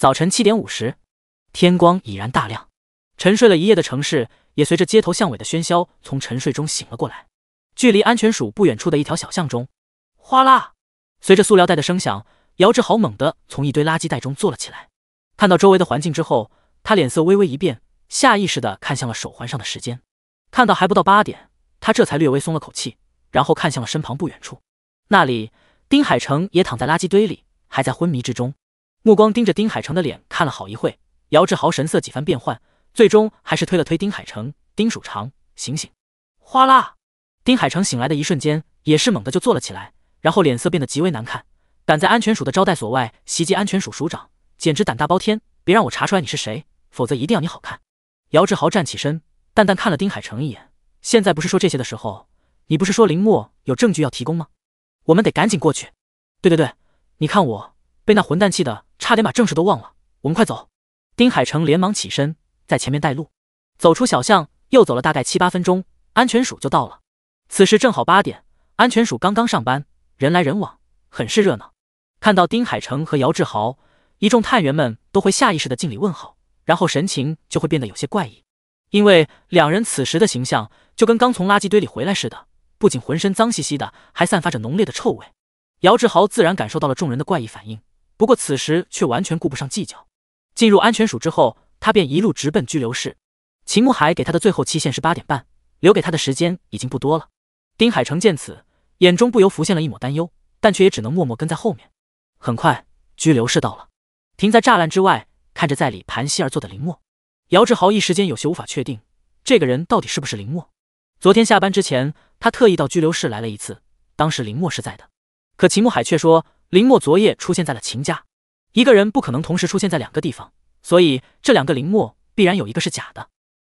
早晨七点五十，天光已然大亮，沉睡了一夜的城市也随着街头巷尾的喧嚣从沉睡中醒了过来。距离安全署不远处的一条小巷中，哗啦，随着塑料袋的声响，姚志豪猛地从一堆垃圾袋中坐了起来。看到周围的环境之后，他脸色微微一变，下意识地看向了手环上的时间。看到还不到八点，他这才略微松了口气，然后看向了身旁不远处，那里丁海成也躺在垃圾堆里，还在昏迷之中。目光盯着丁海城的脸看了好一会姚志豪神色几番变换，最终还是推了推丁海城：“丁署长，醒醒！哗啦！丁海城醒来的一瞬间，也是猛地就坐了起来，然后脸色变得极为难看。敢在安全署的招待所外袭击安全署署长，简直胆大包天！别让我查出来你是谁，否则一定要你好看！姚志豪站起身，淡淡看了丁海城一眼。现在不是说这些的时候。你不是说林墨有证据要提供吗？我们得赶紧过去。对对对，你看我。被那混蛋气的，差点把正事都忘了。我们快走！丁海城连忙起身，在前面带路。走出小巷，又走了大概七八分钟，安全署就到了。此时正好八点，安全署刚刚上班，人来人往，很是热闹。看到丁海城和姚志豪，一众探员们都会下意识的敬礼问好，然后神情就会变得有些怪异，因为两人此时的形象就跟刚从垃圾堆里回来似的，不仅浑身脏兮兮的，还散发着浓烈的臭味。姚志豪自然感受到了众人的怪异反应。不过此时却完全顾不上计较。进入安全署之后，他便一路直奔拘留室。秦牧海给他的最后期限是八点半，留给他的时间已经不多了。丁海成见此，眼中不由浮现了一抹担忧，但却也只能默默跟在后面。很快，拘留室到了，停在栅栏之外，看着在里盘膝而坐的林墨，姚志豪一时间有些无法确定这个人到底是不是林墨。昨天下班之前，他特意到拘留室来了一次，当时林墨是在的，可秦慕海却说。林墨昨夜出现在了秦家，一个人不可能同时出现在两个地方，所以这两个林墨必然有一个是假的。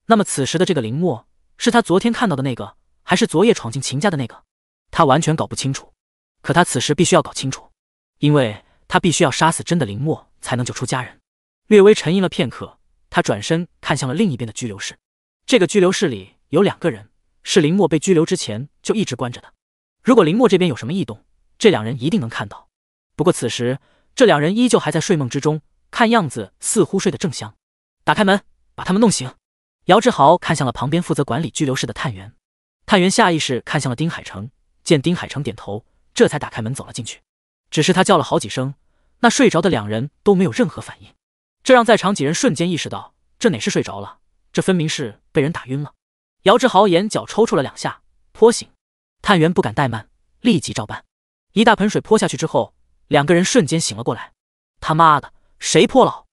那么此时的这个林墨是他昨天看到的那个，还是昨夜闯进秦家的那个？他完全搞不清楚。可他此时必须要搞清楚，因为他必须要杀死真的林墨，才能救出家人。略微沉吟了片刻，他转身看向了另一边的拘留室。这个拘留室里有两个人，是林墨被拘留之前就一直关着的。如果林墨这边有什么异动，这两人一定能看到。不过此时，这两人依旧还在睡梦之中，看样子似乎睡得正香。打开门，把他们弄醒。姚志豪看向了旁边负责管理拘留室的探员，探员下意识看向了丁海城，见丁海城点头，这才打开门走了进去。只是他叫了好几声，那睡着的两人都没有任何反应，这让在场几人瞬间意识到，这哪是睡着了，这分明是被人打晕了。姚志豪眼角抽搐了两下，泼醒。探员不敢怠慢，立即照办。一大盆水泼下去之后。两个人瞬间醒了过来，他妈的，谁泼了？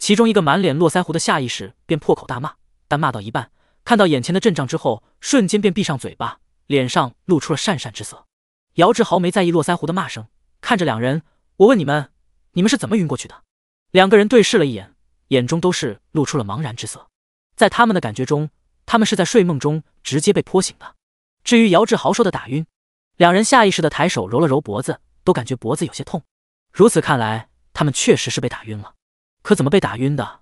其中一个满脸络腮胡的下意识便破口大骂，但骂到一半，看到眼前的阵仗之后，瞬间便闭上嘴巴，脸上露出了讪讪之色。姚志豪没在意络腮胡的骂声，看着两人，我问你们，你们是怎么晕过去的？两个人对视了一眼，眼中都是露出了茫然之色。在他们的感觉中，他们是在睡梦中直接被泼醒的。至于姚志豪说的打晕，两人下意识的抬手揉了揉脖子。都感觉脖子有些痛，如此看来，他们确实是被打晕了。可怎么被打晕的，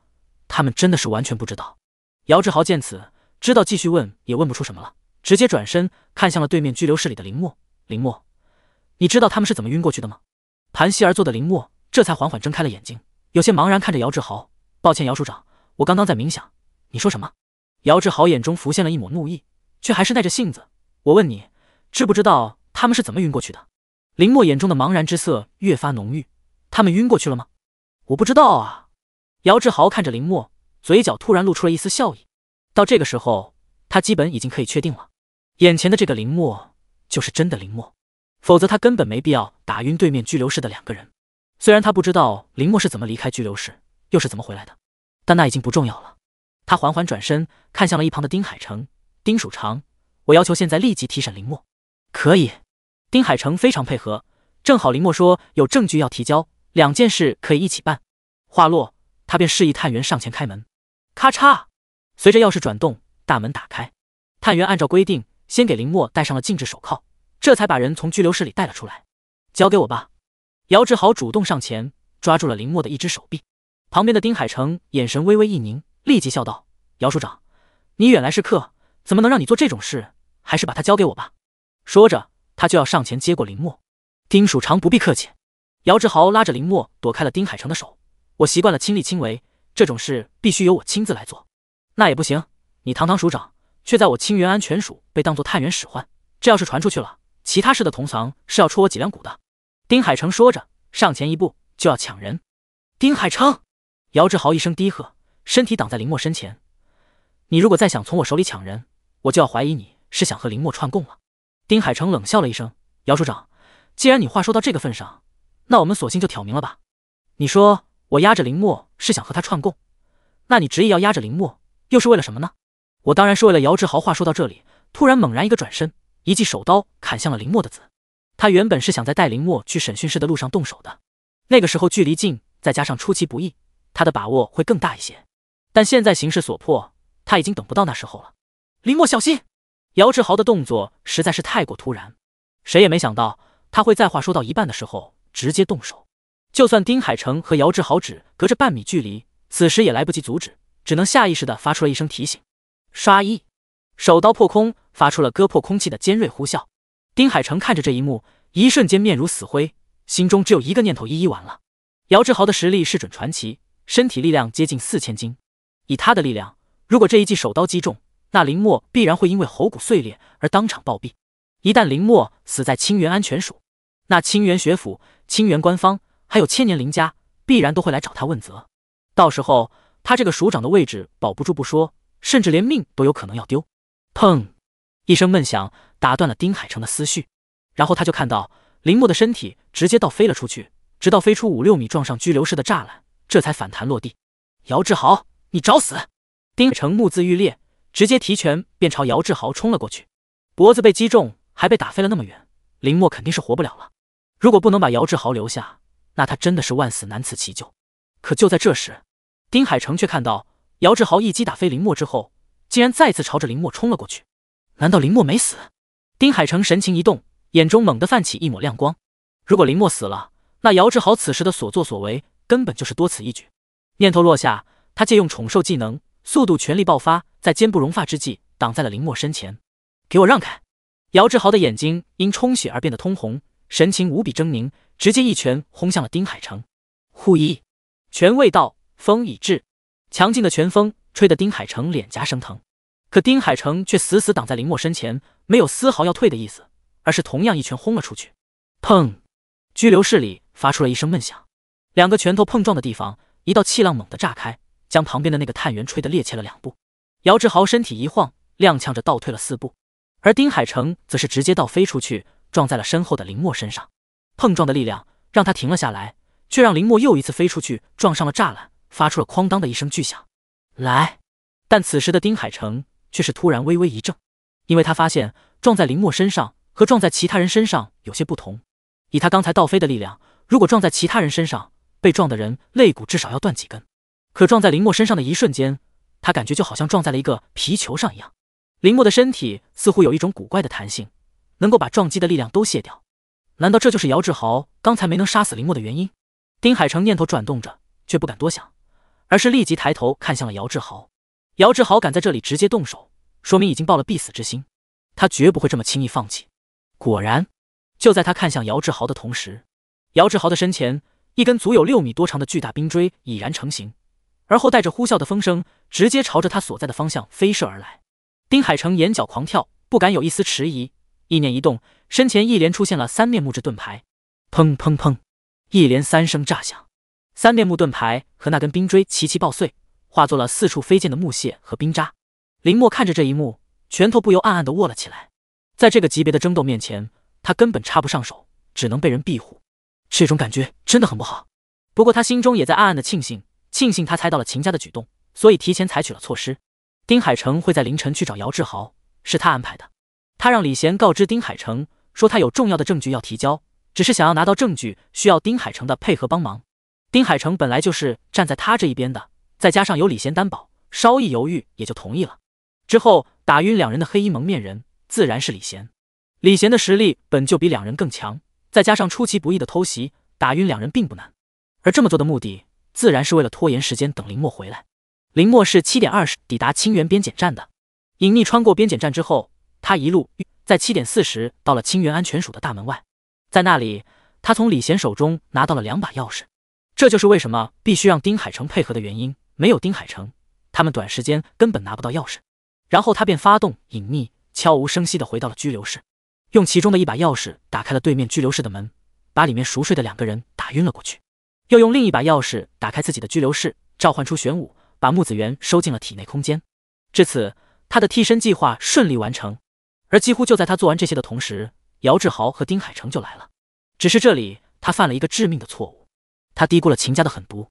他们真的是完全不知道。姚志豪见此，知道继续问也问不出什么了，直接转身看向了对面拘留室里的林墨。林墨，你知道他们是怎么晕过去的吗？盘膝而坐的林墨这才缓缓睁开了眼睛，有些茫然看着姚志豪。抱歉，姚处长，我刚刚在冥想。你说什么？姚志豪眼中浮现了一抹怒意，却还是耐着性子。我问你，知不知道他们是怎么晕过去的？林墨眼中的茫然之色越发浓郁，他们晕过去了吗？我不知道啊。姚志豪看着林墨，嘴角突然露出了一丝笑意。到这个时候，他基本已经可以确定了，眼前的这个林墨就是真的林墨，否则他根本没必要打晕对面拘留室的两个人。虽然他不知道林墨是怎么离开拘留室，又是怎么回来的，但那已经不重要了。他缓缓转身，看向了一旁的丁海城、丁曙长。我要求现在立即提审林墨，可以。”丁海成非常配合，正好林墨说有证据要提交，两件事可以一起办。话落，他便示意探员上前开门。咔嚓，随着钥匙转动，大门打开。探员按照规定，先给林墨戴上了禁制手铐，这才把人从拘留室里带了出来。交给我吧。姚志豪主动上前，抓住了林墨的一只手臂。旁边的丁海成眼神微微一凝，立即笑道：“姚处长，你远来是客，怎么能让你做这种事？还是把他交给我吧。”说着。他就要上前接过林墨，丁署长不必客气。姚志豪拉着林墨躲开了丁海城的手。我习惯了亲力亲为，这种事必须由我亲自来做。那也不行，你堂堂署长，却在我青云安全署被当作探员使唤，这要是传出去了，其他市的同行是要戳我脊梁骨的。丁海城说着，上前一步就要抢人。丁海城，姚志豪一声低喝，身体挡在林墨身前。你如果再想从我手里抢人，我就要怀疑你是想和林墨串供了。丁海成冷笑了一声：“姚处长，既然你话说到这个份上，那我们索性就挑明了吧。你说我压着林墨是想和他串供，那你执意要压着林墨，又是为了什么呢？我当然是为了姚志豪。”话说到这里，突然猛然一个转身，一记手刀砍向了林墨的子。他原本是想在带林墨去审讯室的路上动手的，那个时候距离近，再加上出其不意，他的把握会更大一些。但现在形势所迫，他已经等不到那时候了。林墨，小心！姚志豪的动作实在是太过突然，谁也没想到他会在话说到一半的时候直接动手。就算丁海成和姚志豪只隔着半米距离，此时也来不及阻止，只能下意识地发出了一声提醒。刷一，手刀破空，发出了割破空气的尖锐呼啸。丁海成看着这一幕，一瞬间面如死灰，心中只有一个念头：一一完了。姚志豪的实力是准传奇，身体力量接近四千斤，以他的力量，如果这一记手刀击中，那林墨必然会因为喉骨碎裂而当场暴毙。一旦林墨死在清源安全署，那清源学府、清源官方还有千年林家必然都会来找他问责。到时候他这个署长的位置保不住不说，甚至连命都有可能要丢。砰！一声闷响打断了丁海城的思绪，然后他就看到林墨的身体直接倒飞了出去，直到飞出五六米撞上拘留室的栅栏，这才反弹落地。姚志豪，你找死！丁海城目眦欲裂。直接提拳便朝姚志豪冲了过去，脖子被击中，还被打飞了那么远，林墨肯定是活不了了。如果不能把姚志豪留下，那他真的是万死难辞其咎。可就在这时，丁海成却看到姚志豪一击打飞林墨之后，竟然再次朝着林墨冲了过去。难道林墨没死？丁海成神情一动，眼中猛地泛起一抹亮光。如果林墨死了，那姚志豪此时的所作所为根本就是多此一举。念头落下，他借用宠兽技能。速度全力爆发，在肩部容发之际，挡在了林墨身前。给我让开！姚志豪的眼睛因充血而变得通红，神情无比狰狞，直接一拳轰向了丁海城。护一拳未到，风已至，强劲的拳风吹得丁海城脸颊生疼。可丁海城却死死挡在林墨身前，没有丝毫要退的意思，而是同样一拳轰了出去。砰！拘留室里发出了一声闷响，两个拳头碰撞的地方，一道气浪猛地炸开。将旁边的那个探员吹得趔趄了两步，姚志豪身体一晃，踉跄着倒退了四步，而丁海城则是直接倒飞出去，撞在了身后的林墨身上。碰撞的力量让他停了下来，却让林墨又一次飞出去，撞上了栅栏，发出了哐当的一声巨响。来，但此时的丁海城却是突然微微一怔，因为他发现撞在林墨身上和撞在其他人身上有些不同。以他刚才倒飞的力量，如果撞在其他人身上，被撞的人肋骨至少要断几根。可撞在林墨身上的一瞬间，他感觉就好像撞在了一个皮球上一样。林墨的身体似乎有一种古怪的弹性，能够把撞击的力量都卸掉。难道这就是姚志豪刚才没能杀死林墨的原因？丁海成念头转动着，却不敢多想，而是立即抬头看向了姚志豪。姚志豪敢在这里直接动手，说明已经抱了必死之心，他绝不会这么轻易放弃。果然，就在他看向姚志豪的同时，姚志豪的身前一根足有六米多长的巨大冰锥已然成型。而后带着呼啸的风声，直接朝着他所在的方向飞射而来。丁海城眼角狂跳，不敢有一丝迟疑，意念一动，身前一连出现了三面木质盾牌。砰砰砰，一连三声炸响，三面木盾牌和那根冰锥齐齐爆碎，化作了四处飞溅的木屑和冰渣。林墨看着这一幕，拳头不由暗暗的握了起来。在这个级别的争斗面前，他根本插不上手，只能被人庇护，这种感觉真的很不好。不过他心中也在暗暗的庆幸。庆幸他猜到了秦家的举动，所以提前采取了措施。丁海成会在凌晨去找姚志豪，是他安排的。他让李贤告知丁海成，说他有重要的证据要提交，只是想要拿到证据需要丁海成的配合帮忙。丁海成本来就是站在他这一边的，再加上有李贤担保，稍一犹豫也就同意了。之后打晕两人的黑衣蒙面人自然是李贤。李贤的实力本就比两人更强，再加上出其不意的偷袭，打晕两人并不难。而这么做的目的。自然是为了拖延时间，等林墨回来。林墨是七点二十抵达清源边检站的，隐匿穿过边检站之后，他一路在七点四十到了清源安全署的大门外，在那里，他从李贤手中拿到了两把钥匙，这就是为什么必须让丁海城配合的原因。没有丁海城，他们短时间根本拿不到钥匙。然后他便发动隐匿，悄无声息的回到了拘留室，用其中的一把钥匙打开了对面拘留室的门，把里面熟睡的两个人打晕了过去。又用另一把钥匙打开自己的拘留室，召唤出玄武，把木子元收进了体内空间。至此，他的替身计划顺利完成。而几乎就在他做完这些的同时，姚志豪和丁海成就来了。只是这里他犯了一个致命的错误，他低估了秦家的狠毒。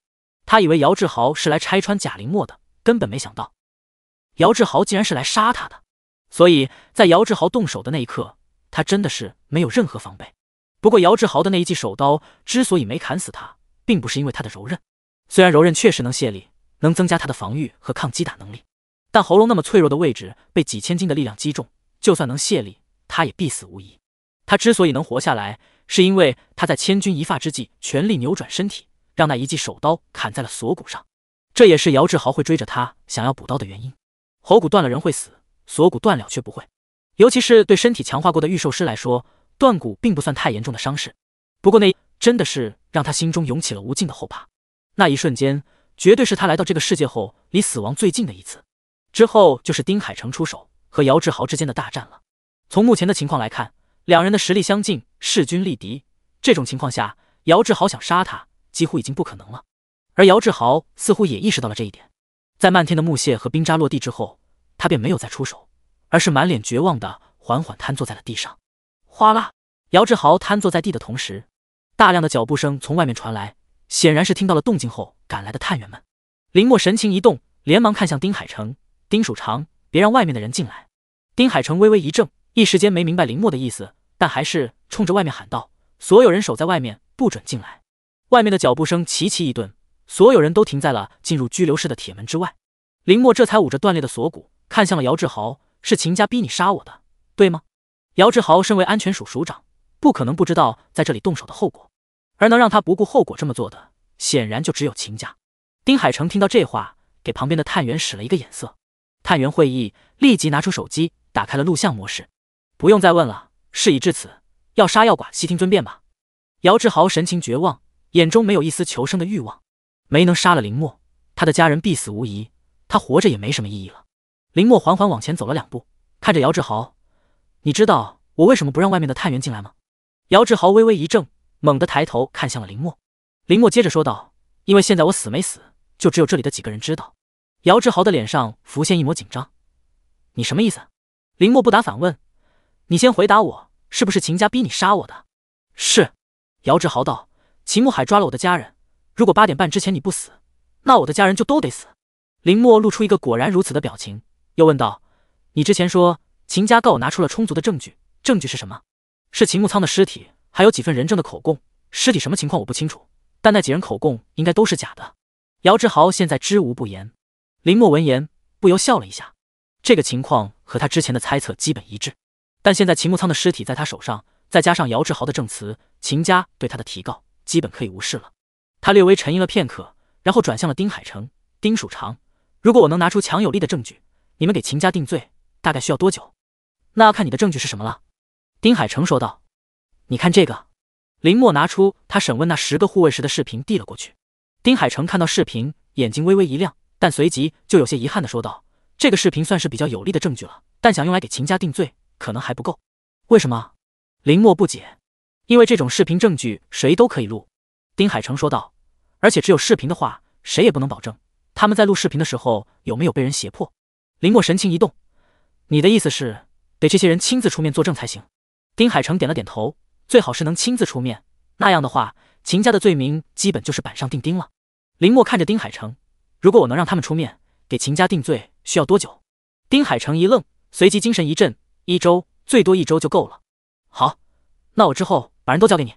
他以为姚志豪是来拆穿贾灵墨的，根本没想到姚志豪竟然是来杀他的。所以在姚志豪动手的那一刻，他真的是没有任何防备。不过姚志豪的那一记手刀之所以没砍死他，并不是因为他的柔韧，虽然柔韧确实能卸力，能增加他的防御和抗击打能力，但喉咙那么脆弱的位置被几千斤的力量击中，就算能卸力，他也必死无疑。他之所以能活下来，是因为他在千钧一发之际全力扭转身体，让那一记手刀砍在了锁骨上。这也是姚志豪会追着他想要补刀的原因。喉骨断了人会死，锁骨断了却不会，尤其是对身体强化过的御兽师来说，断骨并不算太严重的伤势。不过那真的是。让他心中涌起了无尽的后怕，那一瞬间绝对是他来到这个世界后离死亡最近的一次。之后就是丁海城出手和姚志豪之间的大战了。从目前的情况来看，两人的实力相近，势均力敌。这种情况下，姚志豪想杀他几乎已经不可能了。而姚志豪似乎也意识到了这一点，在漫天的木屑和冰渣落地之后，他便没有再出手，而是满脸绝望的缓缓瘫坐在了地上。哗啦，姚志豪瘫坐在地的同时。大量的脚步声从外面传来，显然是听到了动静后赶来的探员们。林墨神情一动，连忙看向丁海城、丁署长，别让外面的人进来。丁海城微微一怔，一时间没明白林墨的意思，但还是冲着外面喊道：“所有人守在外面，不准进来！”外面的脚步声齐齐一顿，所有人都停在了进入拘留室的铁门之外。林墨这才捂着断裂的锁骨，看向了姚志豪：“是秦家逼你杀我的，对吗？”姚志豪身为安全署署长，不可能不知道在这里动手的后果。而能让他不顾后果这么做的，显然就只有秦家。丁海成听到这话，给旁边的探员使了一个眼色，探员会议立即拿出手机，打开了录像模式。不用再问了，事已至此，要杀要剐，悉听尊便吧。姚志豪神情绝望，眼中没有一丝求生的欲望。没能杀了林墨，他的家人必死无疑，他活着也没什么意义了。林墨缓缓往前走了两步，看着姚志豪：“你知道我为什么不让外面的探员进来吗？”姚志豪微微一怔。猛地抬头看向了林墨，林墨接着说道：“因为现在我死没死，就只有这里的几个人知道。”姚志豪的脸上浮现一抹紧张，“你什么意思？”林墨不答反问：“你先回答我，是不是秦家逼你杀我的？”是，姚志豪道：“秦慕海抓了我的家人，如果八点半之前你不死，那我的家人就都得死。”林墨露出一个果然如此的表情，又问道：“你之前说秦家告我拿出了充足的证据，证据是什么？是秦慕苍的尸体。”还有几份人证的口供，尸体什么情况我不清楚，但那几人口供应该都是假的。姚志豪现在知无不言。林墨闻言不由笑了一下，这个情况和他之前的猜测基本一致。但现在秦木仓的尸体在他手上，再加上姚志豪的证词，秦家对他的提告基本可以无视了。他略微沉吟了片刻，然后转向了丁海城、丁署长：“如果我能拿出强有力的证据，你们给秦家定罪大概需要多久？那要看你的证据是什么了。”丁海城说道。你看这个，林墨拿出他审问那十个护卫时的视频，递了过去。丁海成看到视频，眼睛微微一亮，但随即就有些遗憾地说道：“这个视频算是比较有力的证据了，但想用来给秦家定罪，可能还不够。”为什么？林墨不解。因为这种视频证据，谁都可以录。丁海成说道。而且只有视频的话，谁也不能保证他们在录视频的时候有没有被人胁迫。林墨神情一动：“你的意思是，得这些人亲自出面作证才行？”丁海成点了点头。最好是能亲自出面，那样的话，秦家的罪名基本就是板上钉钉了。林墨看着丁海城，如果我能让他们出面给秦家定罪，需要多久？丁海城一愣，随即精神一振，一周，最多一周就够了。好，那我之后把人都交给你。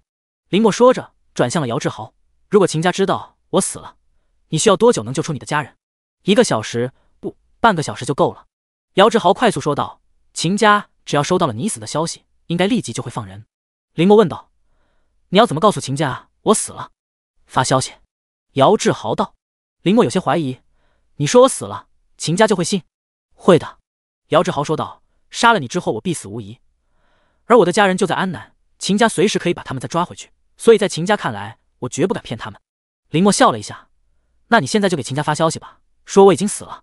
林墨说着，转向了姚志豪，如果秦家知道我死了，你需要多久能救出你的家人？一个小时，不，半个小时就够了。姚志豪快速说道，秦家只要收到了你死的消息，应该立即就会放人。林墨问道：“你要怎么告诉秦家我死了？”发消息。姚志豪道。林墨有些怀疑：“你说我死了，秦家就会信？”“会的。”姚志豪说道，“杀了你之后，我必死无疑，而我的家人就在安南，秦家随时可以把他们再抓回去，所以在秦家看来，我绝不敢骗他们。”林墨笑了一下：“那你现在就给秦家发消息吧，说我已经死了。”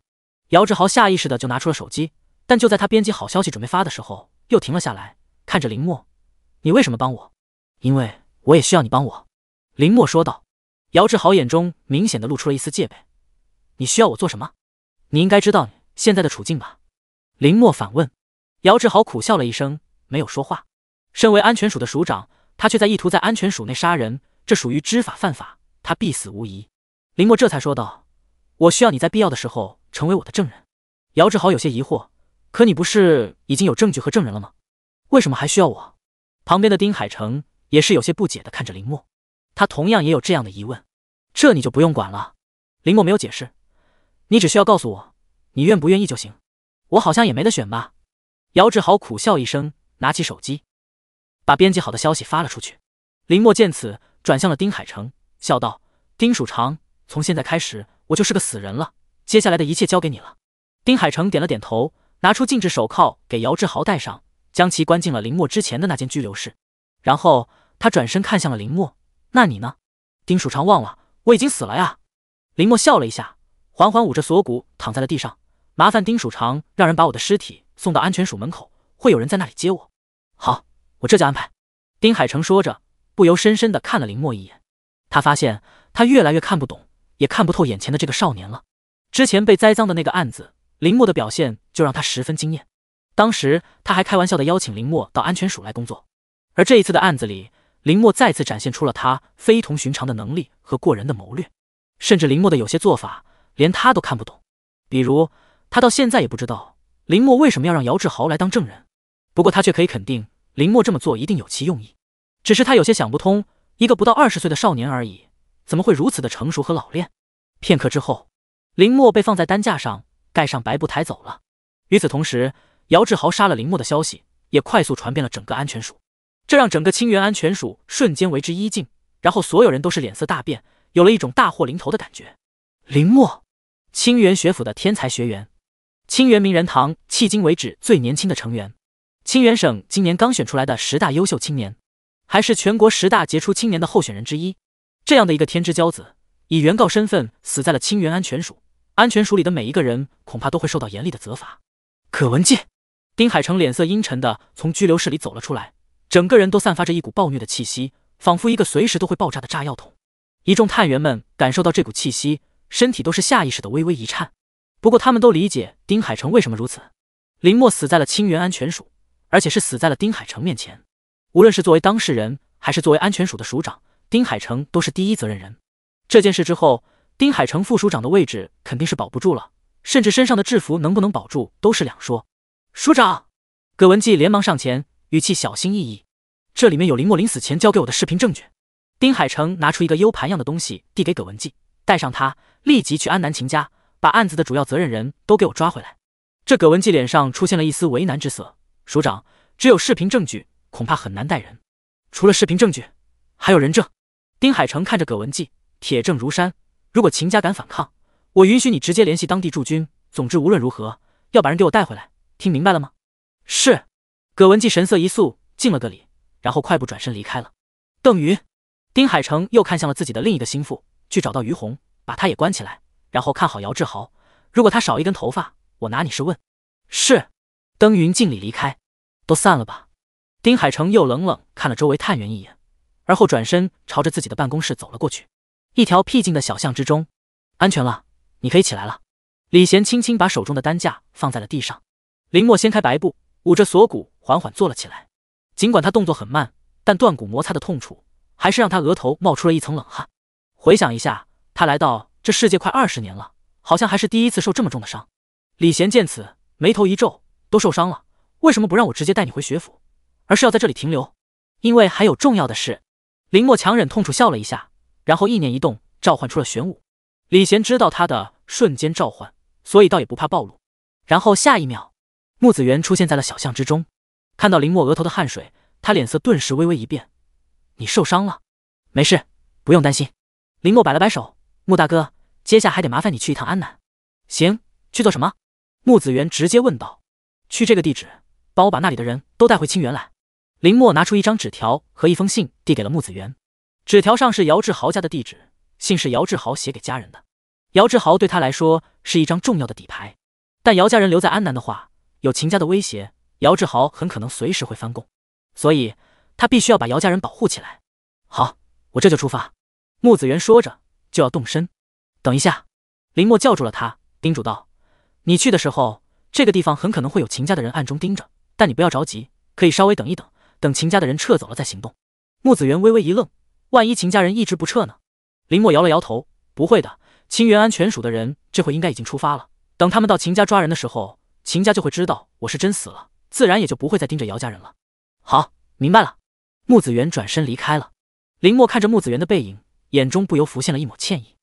姚志豪下意识的就拿出了手机，但就在他编辑好消息准备发的时候，又停了下来，看着林墨。你为什么帮我？因为我也需要你帮我。”林墨说道。姚志豪眼中明显的露出了一丝戒备。“你需要我做什么？你应该知道你现在的处境吧？”林墨反问。姚志豪苦笑了一声，没有说话。身为安全署的署长，他却在意图在安全署内杀人，这属于知法犯法，他必死无疑。林墨这才说道：“我需要你在必要的时候成为我的证人。”姚志豪有些疑惑：“可你不是已经有证据和证人了吗？为什么还需要我？”旁边的丁海成也是有些不解的看着林墨，他同样也有这样的疑问。这你就不用管了。林墨没有解释，你只需要告诉我，你愿不愿意就行。我好像也没得选吧。姚志豪苦笑一声，拿起手机，把编辑好的消息发了出去。林墨见此，转向了丁海成，笑道：“丁署长，从现在开始，我就是个死人了，接下来的一切交给你了。”丁海成点了点头，拿出禁制手铐给姚志豪戴上。将其关进了林墨之前的那间拘留室，然后他转身看向了林墨：“那你呢？”丁蜀长忘了我已经死了呀。林墨笑了一下，缓缓捂着锁骨躺在了地上。麻烦丁蜀长让人把我的尸体送到安全署门口，会有人在那里接我。好，我这就安排。丁海成说着，不由深深地看了林墨一眼。他发现他越来越看不懂，也看不透眼前的这个少年了。之前被栽赃的那个案子，林墨的表现就让他十分惊艳。当时他还开玩笑的邀请林墨到安全署来工作，而这一次的案子里，林墨再次展现出了他非同寻常的能力和过人的谋略，甚至林墨的有些做法连他都看不懂，比如他到现在也不知道林墨为什么要让姚志豪来当证人，不过他却可以肯定林墨这么做一定有其用意，只是他有些想不通，一个不到二十岁的少年而已，怎么会如此的成熟和老练？片刻之后，林墨被放在担架上，盖上白布抬走了，与此同时。姚志豪杀了林墨的消息也快速传遍了整个安全署，这让整个清源安全署瞬间为之一静，然后所有人都是脸色大变，有了一种大祸临头的感觉。林墨，清源学府的天才学员，清源名人堂迄今为止最年轻的成员，清源省今年刚选出来的十大优秀青年，还是全国十大杰出青年的候选人之一。这样的一个天之骄子，以原告身份死在了清源安全署，安全署里的每一个人恐怕都会受到严厉的责罚。葛文健，丁海成脸色阴沉的从拘留室里走了出来，整个人都散发着一股暴虐的气息，仿佛一个随时都会爆炸的炸药桶。一众探员们感受到这股气息，身体都是下意识的微微一颤。不过他们都理解丁海成为什么如此。林墨死在了清源安全署，而且是死在了丁海成面前。无论是作为当事人，还是作为安全署的署长，丁海成都是第一责任人。这件事之后，丁海成副署长的位置肯定是保不住了，甚至身上的制服能不能保住都是两说。署长葛文季连忙上前，语气小心翼翼：“这里面有林墨临死前交给我的视频证据。”丁海成拿出一个 U 盘样的东西递给葛文季，带上他，立即去安南秦家，把案子的主要责任人都给我抓回来。这葛文季脸上出现了一丝为难之色：“署长，只有视频证据，恐怕很难带人。除了视频证据，还有人证。”丁海成看着葛文季，铁证如山，如果秦家敢反抗，我允许你直接联系当地驻军。总之，无论如何要把人给我带回来。听明白了吗？是。葛文季神色一肃，敬了个礼，然后快步转身离开了。邓云、丁海成又看向了自己的另一个心腹，去找到于红，把他也关起来，然后看好姚志豪。如果他少一根头发，我拿你是问。是。邓云敬礼离开。都散了吧。丁海成又冷冷看了周围探员一眼，而后转身朝着自己的办公室走了过去。一条僻静的小巷之中，安全了，你可以起来了。李贤轻轻把手中的担架放在了地上。林墨掀开白布，捂着锁骨缓缓坐了起来。尽管他动作很慢，但断骨摩擦的痛楚还是让他额头冒出了一层冷汗。回想一下，他来到这世界快二十年了，好像还是第一次受这么重的伤。李贤见此，眉头一皱：“都受伤了，为什么不让我直接带你回学府，而是要在这里停留？”“因为还有重要的事。”林墨强忍痛楚笑了一下，然后一念一动，召唤出了玄武。李贤知道他的瞬间召唤，所以倒也不怕暴露。然后下一秒。穆子元出现在了小巷之中，看到林墨额头的汗水，他脸色顿时微微一变。你受伤了？没事，不用担心。林墨摆了摆手。穆大哥，接下还得麻烦你去一趟安南。行，去做什么？穆子元直接问道。去这个地址，帮我把那里的人都带回清源来。林墨拿出一张纸条和一封信，递给了穆子元。纸条上是姚志豪家的地址，信是姚志豪写给家人的。姚志豪对他来说是一张重要的底牌，但姚家人留在安南的话。有秦家的威胁，姚志豪很可能随时会翻供，所以他必须要把姚家人保护起来。好，我这就出发。”木子元说着就要动身。等一下，林墨叫住了他，叮嘱道：“你去的时候，这个地方很可能会有秦家的人暗中盯着，但你不要着急，可以稍微等一等，等秦家的人撤走了再行动。”木子元微微一愣：“万一秦家人一直不撤呢？”林墨摇了摇头：“不会的，清源安全署的人这会应该已经出发了，等他们到秦家抓人的时候。”秦家就会知道我是真死了，自然也就不会再盯着姚家人了。好，明白了。木子元转身离开了。林墨看着木子元的背影，眼中不由浮现了一抹歉意。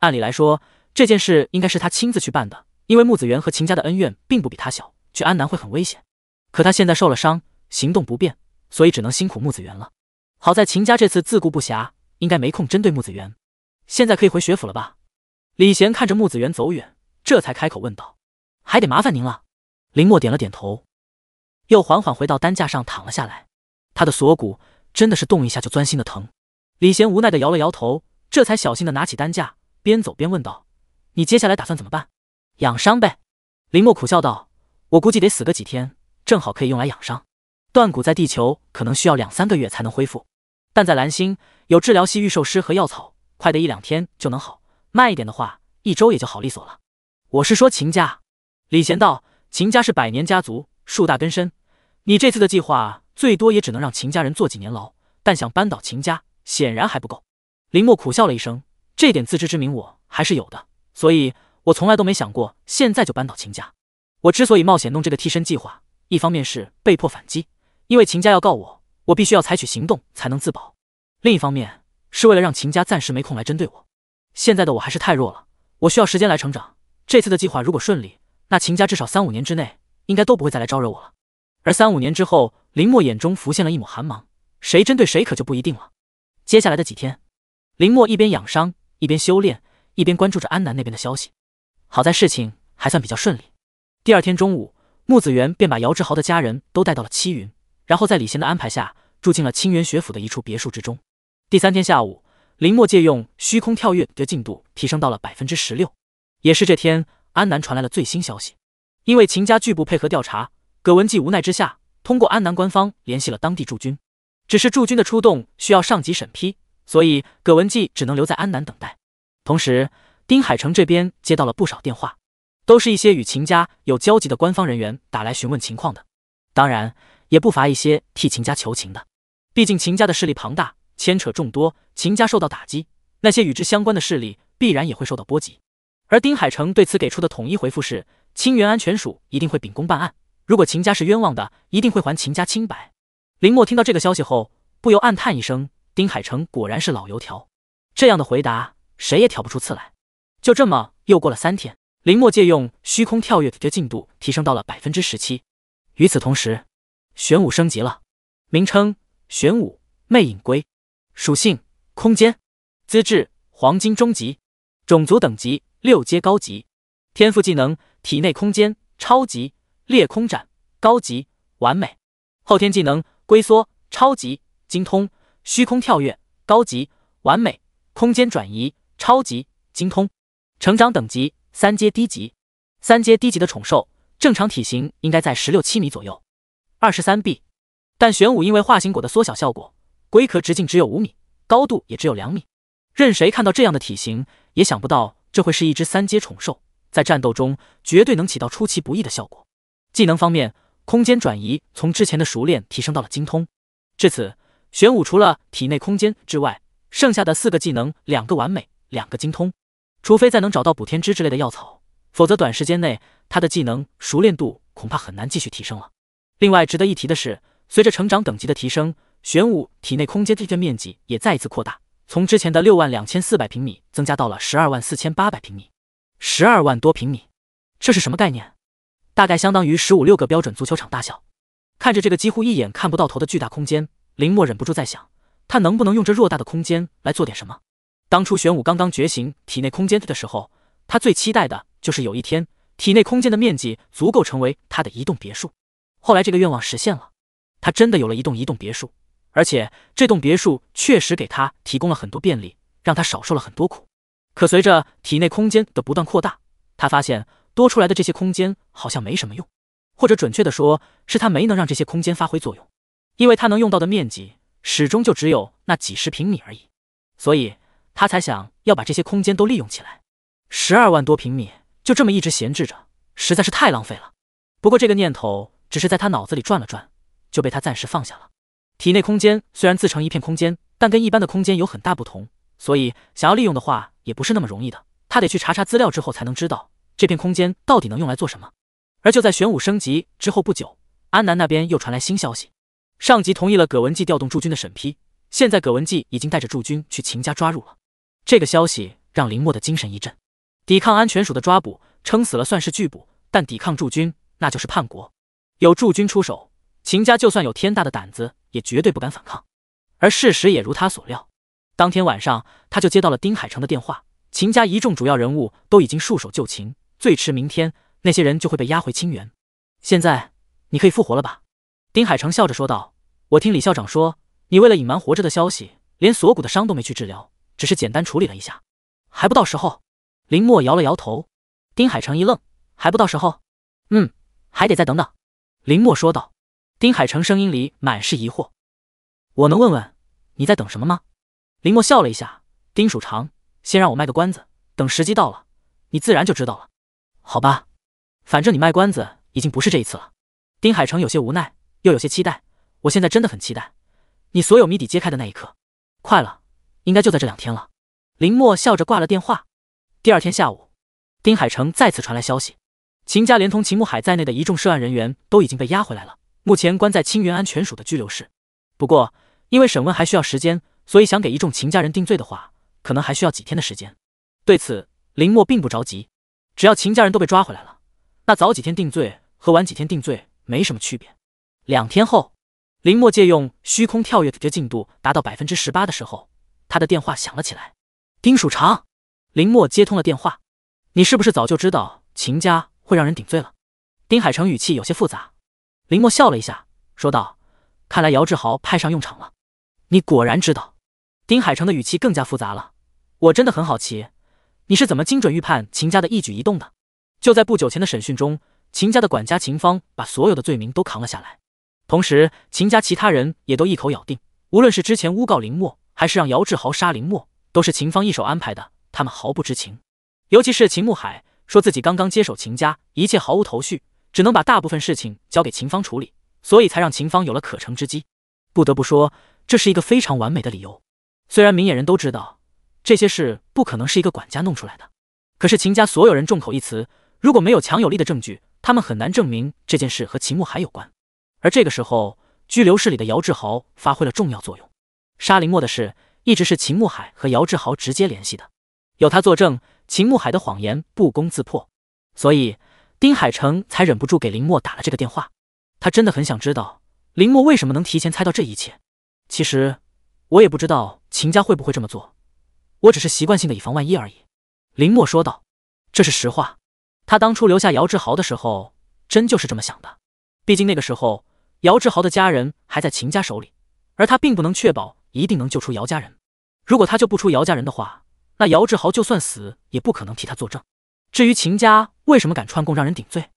按理来说，这件事应该是他亲自去办的，因为木子元和秦家的恩怨并不比他小，去安南会很危险。可他现在受了伤，行动不便，所以只能辛苦木子元了。好在秦家这次自顾不暇，应该没空针对木子元。现在可以回学府了吧？李贤看着木子元走远，这才开口问道：“还得麻烦您了。”林墨点了点头，又缓缓回到担架上躺了下来。他的锁骨真的是动一下就钻心的疼。李贤无奈的摇了摇头，这才小心的拿起担架，边走边问道：“你接下来打算怎么办？养伤呗。”林墨苦笑道：“我估计得死个几天，正好可以用来养伤。断骨在地球可能需要两三个月才能恢复，但在蓝星有治疗系御兽师和药草，快的一两天就能好，慢一点的话一周也就好利索了。”“我是说秦家。”李贤道。秦家是百年家族，树大根深。你这次的计划最多也只能让秦家人坐几年牢，但想扳倒秦家，显然还不够。林墨苦笑了一声，这点自知之明我还是有的，所以我从来都没想过现在就扳倒秦家。我之所以冒险弄这个替身计划，一方面是被迫反击，因为秦家要告我，我必须要采取行动才能自保；另一方面是为了让秦家暂时没空来针对我。现在的我还是太弱了，我需要时间来成长。这次的计划如果顺利。那秦家至少三五年之内应该都不会再来招惹我了。而三五年之后，林墨眼中浮现了一抹寒芒，谁针对谁可就不一定了。接下来的几天，林墨一边养伤，一边修炼，一边关注着安南那边的消息。好在事情还算比较顺利。第二天中午，穆子元便把姚志豪的家人都带到了七云，然后在李贤的安排下住进了清源学府的一处别墅之中。第三天下午，林墨借用虚空跳跃的进度提升到了百分之十六。也是这天。安南传来了最新消息，因为秦家拒不配合调查，葛文纪无奈之下，通过安南官方联系了当地驻军。只是驻军的出动需要上级审批，所以葛文纪只能留在安南等待。同时，丁海城这边接到了不少电话，都是一些与秦家有交集的官方人员打来询问情况的。当然，也不乏一些替秦家求情的。毕竟秦家的势力庞大，牵扯众多，秦家受到打击，那些与之相关的势力必然也会受到波及。而丁海城对此给出的统一回复是：“清源安全署一定会秉公办案，如果秦家是冤枉的，一定会还秦家清白。”林墨听到这个消息后，不由暗叹一声：“丁海成果然是老油条，这样的回答谁也挑不出刺来。”就这么又过了三天，林墨借用虚空跳跃的进度提升到了百分之十七。与此同时，玄武升级了，名称：玄武魅影龟，属性：空间，资质：黄金中级，种族等级：。六阶高级天赋技能，体内空间超级裂空斩高级完美，后天技能龟缩超级精通虚空跳跃高级完美空间转移超级精通，成长等级三阶低级，三阶低级的宠兽正常体型应该在十六七米左右，二十三 B，但玄武因为化形果的缩小效果，龟壳直径只有五米，高度也只有两米，任谁看到这样的体型，也想不到。这会是一只三阶宠兽，在战斗中绝对能起到出其不意的效果。技能方面，空间转移从之前的熟练提升到了精通。至此，玄武除了体内空间之外，剩下的四个技能两个完美，两个精通。除非再能找到补天之之类的药草，否则短时间内他的技能熟练度恐怕很难继续提升了。另外值得一提的是，随着成长等级的提升，玄武体内空间地震面积也再一次扩大。从之前的六万两千四百平米增加到了十二万四千八百平米，十二万多平米，这是什么概念？大概相当于十五六个标准足球场大小。看着这个几乎一眼看不到头的巨大空间，林墨忍不住在想，他能不能用这偌大的空间来做点什么？当初玄武刚刚觉醒体内空间的时候，他最期待的就是有一天体内空间的面积足够成为他的一栋别墅。后来这个愿望实现了，他真的有了一栋一栋别墅。而且这栋别墅确实给他提供了很多便利，让他少受了很多苦。可随着体内空间的不断扩大，他发现多出来的这些空间好像没什么用，或者准确的说，是他没能让这些空间发挥作用，因为他能用到的面积始终就只有那几十平米而已。所以他才想要把这些空间都利用起来。十二万多平米就这么一直闲置着，实在是太浪费了。不过这个念头只是在他脑子里转了转，就被他暂时放下了。体内空间虽然自成一片空间，但跟一般的空间有很大不同，所以想要利用的话也不是那么容易的。他得去查查资料之后才能知道这片空间到底能用来做什么。而就在玄武升级之后不久，安南那边又传来新消息，上级同意了葛文纪调动驻军的审批。现在葛文纪已经带着驻军去秦家抓入了。这个消息让林墨的精神一振。抵抗安全署的抓捕，撑死了算是拒捕，但抵抗驻军那就是叛国。有驻军出手，秦家就算有天大的胆子。也绝对不敢反抗，而事实也如他所料，当天晚上他就接到了丁海城的电话，秦家一众主要人物都已经束手就擒，最迟明天那些人就会被押回清源。现在你可以复活了吧？丁海城笑着说道。我听李校长说，你为了隐瞒活着的消息，连锁骨的伤都没去治疗，只是简单处理了一下。还不到时候。林墨摇了摇头。丁海城一愣，还不到时候？嗯，还得再等等。林墨说道。丁海成声音里满是疑惑：“我能问问你在等什么吗？”林墨笑了一下：“丁署长，先让我卖个关子，等时机到了，你自然就知道了，好吧？反正你卖关子已经不是这一次了。”丁海成有些无奈，又有些期待：“我现在真的很期待你所有谜底揭开的那一刻，快了，应该就在这两天了。”林墨笑着挂了电话。第二天下午，丁海成再次传来消息：秦家连同秦慕海在内的一众涉案人员都已经被押回来了。目前关在青云安全署的拘留室，不过因为审问还需要时间，所以想给一众秦家人定罪的话，可能还需要几天的时间。对此，林墨并不着急，只要秦家人都被抓回来了，那早几天定罪和晚几天定罪没什么区别。两天后，林墨借用虚空跳跃的进度达到百分之十八的时候，他的电话响了起来。丁署长，林墨接通了电话：“你是不是早就知道秦家会让人顶罪了？”丁海成语气有些复杂。林墨笑了一下，说道：“看来姚志豪派上用场了。你果然知道。”丁海城的语气更加复杂了。我真的很好奇，你是怎么精准预判秦家的一举一动的？就在不久前的审讯中，秦家的管家秦芳把所有的罪名都扛了下来，同时秦家其他人也都一口咬定，无论是之前诬告林墨，还是让姚志豪杀林墨，都是秦芳一手安排的，他们毫不知情。尤其是秦慕海，说自己刚刚接手秦家，一切毫无头绪。只能把大部分事情交给秦芳处理，所以才让秦芳有了可乘之机。不得不说，这是一个非常完美的理由。虽然明眼人都知道这些事不可能是一个管家弄出来的，可是秦家所有人众口一词，如果没有强有力的证据，他们很难证明这件事和秦牧海有关。而这个时候，拘留室里的姚志豪发挥了重要作用。杀林墨的事一直是秦慕海和姚志豪直接联系的，有他作证，秦慕海的谎言不攻自破。所以。丁海城才忍不住给林墨打了这个电话，他真的很想知道林墨为什么能提前猜到这一切。其实我也不知道秦家会不会这么做，我只是习惯性的以防万一而已。林墨说道：“这是实话。他当初留下姚志豪的时候，真就是这么想的。毕竟那个时候，姚志豪的家人还在秦家手里，而他并不能确保一定能救出姚家人。如果他救不出姚家人的话，那姚志豪就算死也不可能替他作证。至于秦家……”为什么敢串供让人顶罪？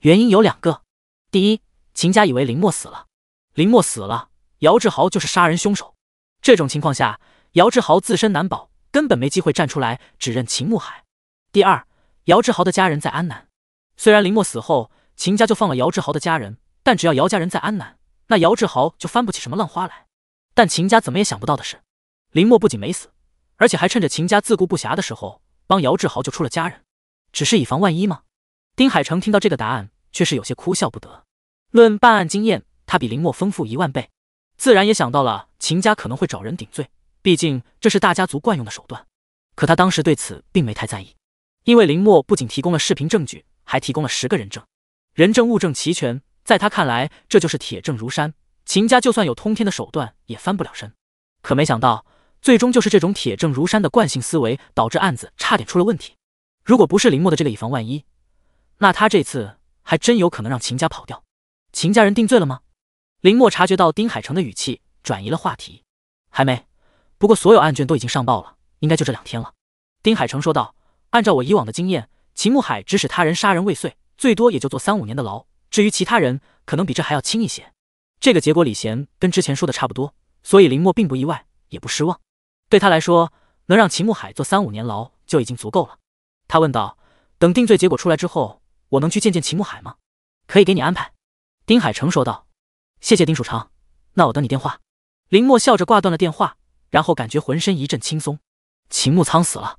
原因有两个：第一，秦家以为林墨死了，林墨死了，姚志豪就是杀人凶手。这种情况下，姚志豪自身难保，根本没机会站出来指认秦慕海。第二，姚志豪的家人在安南，虽然林墨死后，秦家就放了姚志豪的家人，但只要姚家人在安南，那姚志豪就翻不起什么浪花来。但秦家怎么也想不到的是，林墨不仅没死，而且还趁着秦家自顾不暇的时候，帮姚志豪救出了家人。只是以防万一吗？丁海成听到这个答案，却是有些哭笑不得。论办案经验，他比林墨丰富一万倍，自然也想到了秦家可能会找人顶罪，毕竟这是大家族惯用的手段。可他当时对此并没太在意，因为林墨不仅提供了视频证据，还提供了十个人证，人证物证齐全，在他看来，这就是铁证如山。秦家就算有通天的手段，也翻不了身。可没想到，最终就是这种铁证如山的惯性思维，导致案子差点出了问题。如果不是林墨的这个以防万一，那他这次还真有可能让秦家跑掉。秦家人定罪了吗？林墨察觉到丁海城的语气，转移了话题。还没，不过所有案卷都已经上报了，应该就这两天了。丁海城说道：“按照我以往的经验，秦牧海指使他人杀人未遂，最多也就坐三五年的牢。至于其他人，可能比这还要轻一些。”这个结果李贤跟之前说的差不多，所以林墨并不意外，也不失望。对他来说，能让秦牧海坐三五年牢就已经足够了。他问道：“等定罪结果出来之后，我能去见见秦牧海吗？”“可以给你安排。”丁海成说道。“谢谢丁叔昌，那我等你电话。”林墨笑着挂断了电话，然后感觉浑身一阵轻松。秦牧苍死了，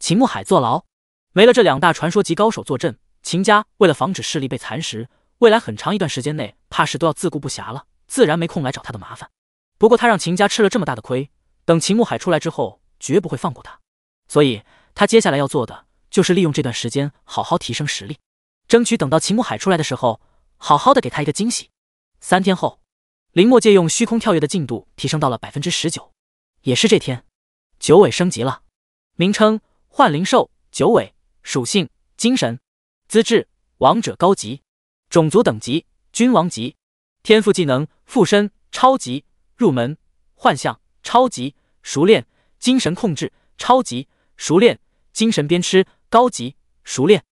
秦牧海坐牢，没了这两大传说级高手坐镇，秦家为了防止势力被蚕食，未来很长一段时间内怕是都要自顾不暇了，自然没空来找他的麻烦。不过他让秦家吃了这么大的亏，等秦牧海出来之后，绝不会放过他。所以他接下来要做的……就是利用这段时间好好提升实力，争取等到秦木海出来的时候，好好的给他一个惊喜。三天后，林墨借用虚空跳跃的进度提升到了百分之十九。也是这天，九尾升级了，名称幻灵兽九尾，属性精神，资质王者高级，种族等级君王级，天赋技能附身超级入门，幻象超级熟练，精神控制超级熟练，精神鞭笞。高级，熟练，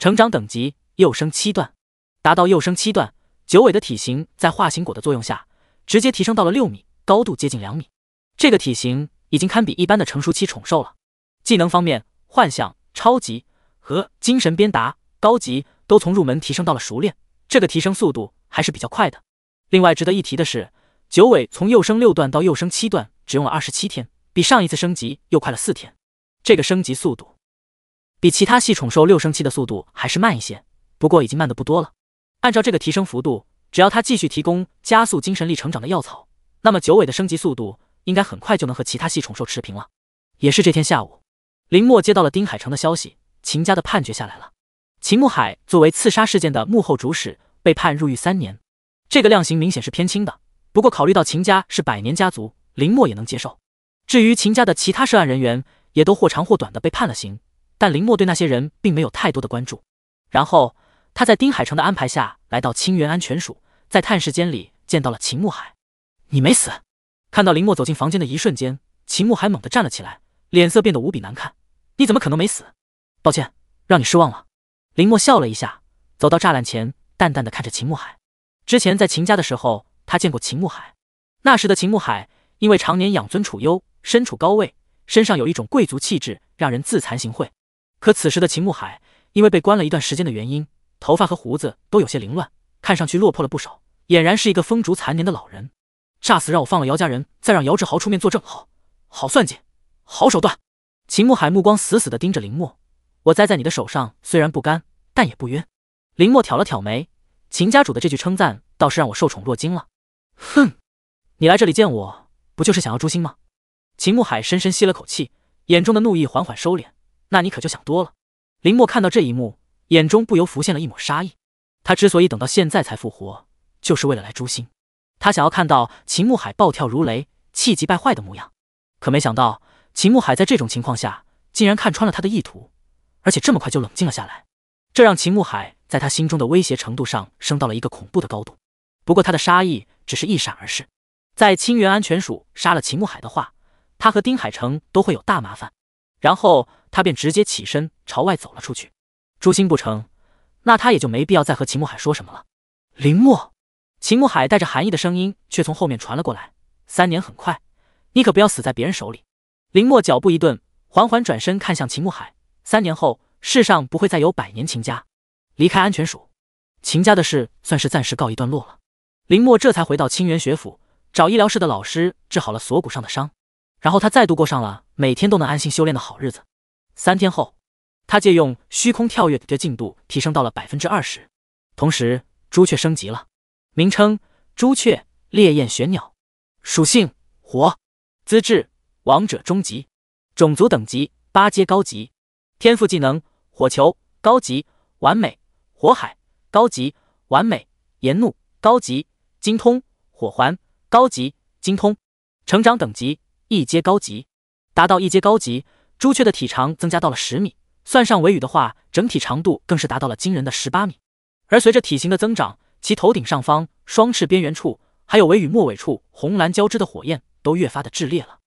成长等级又升七段，达到幼升七段。九尾的体型在化形果的作用下，直接提升到了六米，高度接近两米。这个体型已经堪比一般的成熟期宠兽了。技能方面，幻象超级和精神鞭打高级都从入门提升到了熟练，这个提升速度还是比较快的。另外值得一提的是，九尾从幼升六段到幼升七段只用了二十七天，比上一次升级又快了四天。这个升级速度。比其他系宠兽六升期的速度还是慢一些，不过已经慢的不多了。按照这个提升幅度，只要他继续提供加速精神力成长的药草，那么九尾的升级速度应该很快就能和其他系宠兽持平了。也是这天下午，林墨接到了丁海城的消息，秦家的判决下来了。秦慕海作为刺杀事件的幕后主使，被判入狱三年。这个量刑明显是偏轻的，不过考虑到秦家是百年家族，林墨也能接受。至于秦家的其他涉案人员，也都或长或短的被判了刑。但林墨对那些人并没有太多的关注，然后他在丁海城的安排下来到清源安全署，在探视间里见到了秦慕海。你没死？看到林墨走进房间的一瞬间，秦慕海猛地站了起来，脸色变得无比难看。你怎么可能没死？抱歉，让你失望了。林墨笑了一下，走到栅栏前，淡淡的看着秦慕海。之前在秦家的时候，他见过秦慕海。那时的秦慕海因为常年养尊处优，身处高位，身上有一种贵族气质，让人自惭形秽。可此时的秦牧海，因为被关了一段时间的原因，头发和胡子都有些凌乱，看上去落魄了不少，俨然是一个风烛残年的老人。诈死让我放了姚家人，再让姚志豪出面作证，好好算计，好手段。秦慕海目光死死地盯着林墨，我栽在你的手上，虽然不甘，但也不冤。林墨挑了挑眉，秦家主的这句称赞倒是让我受宠若惊了。哼，你来这里见我，不就是想要诛心吗？秦慕海深深吸了口气，眼中的怒意缓缓收敛。那你可就想多了。林墨看到这一幕，眼中不由浮现了一抹杀意。他之所以等到现在才复活，就是为了来诛心。他想要看到秦慕海暴跳如雷、气急败坏的模样。可没想到，秦慕海在这种情况下竟然看穿了他的意图，而且这么快就冷静了下来。这让秦慕海在他心中的威胁程度上升到了一个恐怖的高度。不过他的杀意只是一闪而逝。在清源安全署杀了秦慕海的话，他和丁海城都会有大麻烦。然后他便直接起身朝外走了出去，诛心不成，那他也就没必要再和秦慕海说什么了。林墨，秦慕海带着寒意的声音却从后面传了过来。三年很快，你可不要死在别人手里。林墨脚步一顿，缓缓转身看向秦慕海。三年后，世上不会再有百年秦家。离开安全署，秦家的事算是暂时告一段落了。林墨这才回到清源学府，找医疗室的老师治好了锁骨上的伤。然后他再度过上了每天都能安心修炼的好日子。三天后，他借用虚空跳跃的进度提升到了百分之二十，同时朱雀升级了，名称：朱雀烈焰玄鸟，属性：火，资质：王者中级，种族等级：八阶高级，天赋技能：火球高级完美，火海高级完美，炎怒高级精通，火环高级精通，成长等级。一阶高级，达到一阶高级，朱雀的体长增加到了十米，算上尾羽的话，整体长度更是达到了惊人的十八米。而随着体型的增长，其头顶上方、双翅边缘处，还有尾羽末尾处红蓝交织的火焰都越发的炽烈了。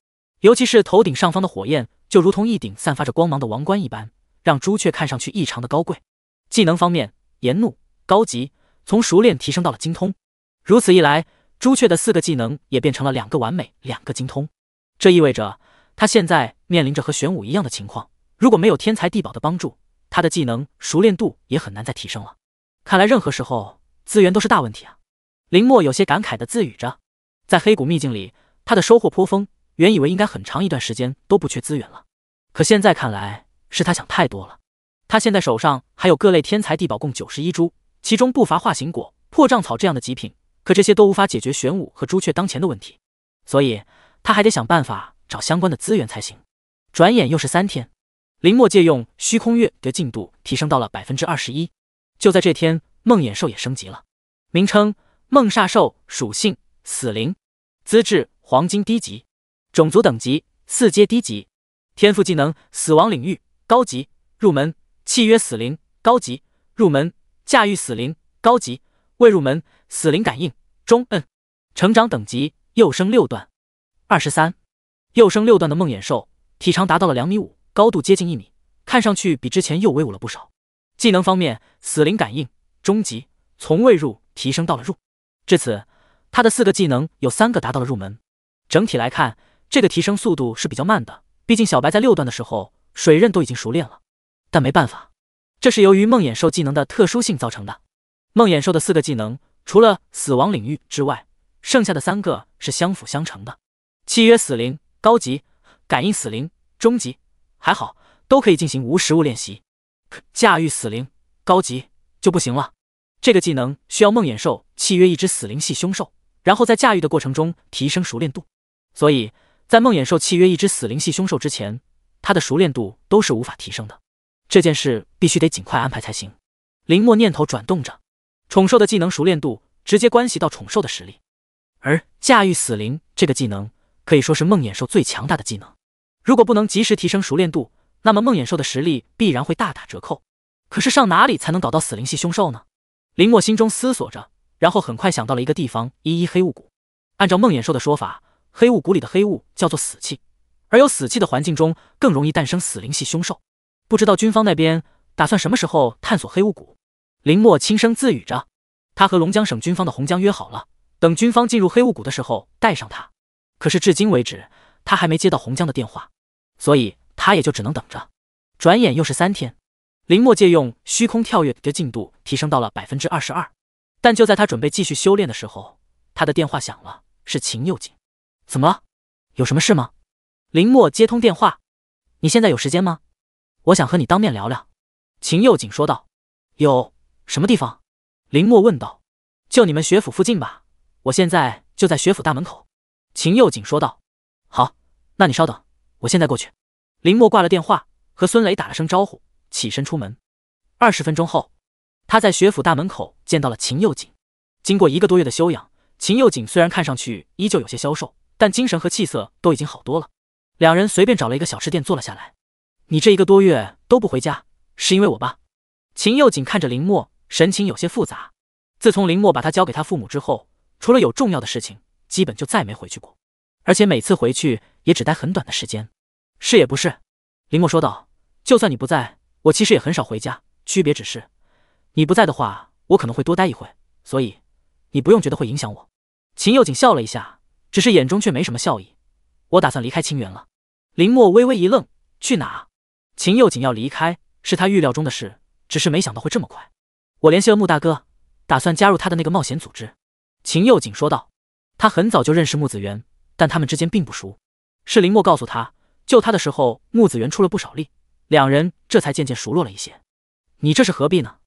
尤其是头顶上方的火焰，就如同一顶散发着光芒的王冠一般，让朱雀看上去异常的高贵。技能方面，炎怒高级从熟练提升到了精通，如此一来，朱雀的四个技能也变成了两个完美，两个精通。这意味着他现在面临着和玄武一样的情况。如果没有天才地宝的帮助，他的技能熟练度也很难再提升了。看来任何时候资源都是大问题啊！林墨有些感慨的自语着。在黑谷秘境里，他的收获颇丰，原以为应该很长一段时间都不缺资源了，可现在看来是他想太多了。他现在手上还有各类天才地宝，共九十一株，其中不乏化形果、破障草这样的极品，可这些都无法解决玄武和朱雀当前的问题，所以。他还得想办法找相关的资源才行。转眼又是三天，林墨借用虚空月的进度提升到了百分之二十一。就在这天，梦魇兽也升级了，名称梦煞兽，属性死灵，资质黄金低级，种族等级四阶低级，天赋技能死亡领域高级入门，契约死灵高级入门，驾驭死灵高级未入门，死灵感应中。嗯，成长等级又升六段。二十三，又升六段的梦魇兽，体长达到了两米五，高度接近一米，看上去比之前又威武了不少。技能方面，死灵感应，终极、从未入提升到了入。至此，他的四个技能有三个达到了入门。整体来看，这个提升速度是比较慢的，毕竟小白在六段的时候，水刃都已经熟练了。但没办法，这是由于梦魇兽技能的特殊性造成的。梦魇兽的四个技能，除了死亡领域之外，剩下的三个是相辅相成的。契约死灵高级，感应死灵中级还好，都可以进行无实物练习。可驾驭死灵高级就不行了，这个技能需要梦魇兽契约一只死灵系凶兽，然后在驾驭的过程中提升熟练度。所以在梦魇兽契约一只死灵系凶兽之前，它的熟练度都是无法提升的。这件事必须得尽快安排才行。林墨念头转动着，宠兽的技能熟练度直接关系到宠兽的实力，而驾驭死灵这个技能。可以说是梦魇兽最强大的技能，如果不能及时提升熟练度，那么梦魇兽的实力必然会大打折扣。可是上哪里才能搞到死灵系凶兽呢？林墨心中思索着，然后很快想到了一个地方——一一黑雾谷。按照梦魇兽的说法，黑雾谷里的黑雾叫做死气，而有死气的环境中更容易诞生死灵系凶兽。不知道军方那边打算什么时候探索黑雾谷？林墨轻声自语着，他和龙江省军方的洪江约好了，等军方进入黑雾谷的时候带上他。可是至今为止，他还没接到洪江的电话，所以他也就只能等着。转眼又是三天，林墨借用虚空跳跃的进度提升到了百分之二十二。但就在他准备继续修炼的时候，他的电话响了，是秦幼锦。怎么了？有什么事吗？林墨接通电话。你现在有时间吗？我想和你当面聊聊。秦幼锦说道。有什么地方？林墨问道。就你们学府附近吧。我现在就在学府大门口。秦又锦说道：“好，那你稍等，我现在过去。”林墨挂了电话，和孙雷打了声招呼，起身出门。二十分钟后，他在学府大门口见到了秦又锦。经过一个多月的修养，秦又锦虽然看上去依旧有些消瘦，但精神和气色都已经好多了。两人随便找了一个小吃店坐了下来。“你这一个多月都不回家，是因为我吧？”秦又锦看着林墨，神情有些复杂。自从林墨把他交给他父母之后，除了有重要的事情。基本就再没回去过，而且每次回去也只待很短的时间。是也不是？林墨说道。就算你不在，我其实也很少回家，区别只是你不在的话，我可能会多待一会，所以你不用觉得会影响我。秦佑锦笑了一下，只是眼中却没什么笑意。我打算离开清源了。林墨微微一愣：“去哪？”秦佑锦要离开，是他预料中的事，只是没想到会这么快。我联系了穆大哥，打算加入他的那个冒险组织。秦佑锦说道。他很早就认识穆子渊，但他们之间并不熟。是林墨告诉他救他的时候，穆子渊出了不少力，两人这才渐渐熟络了一些。你这是何必呢？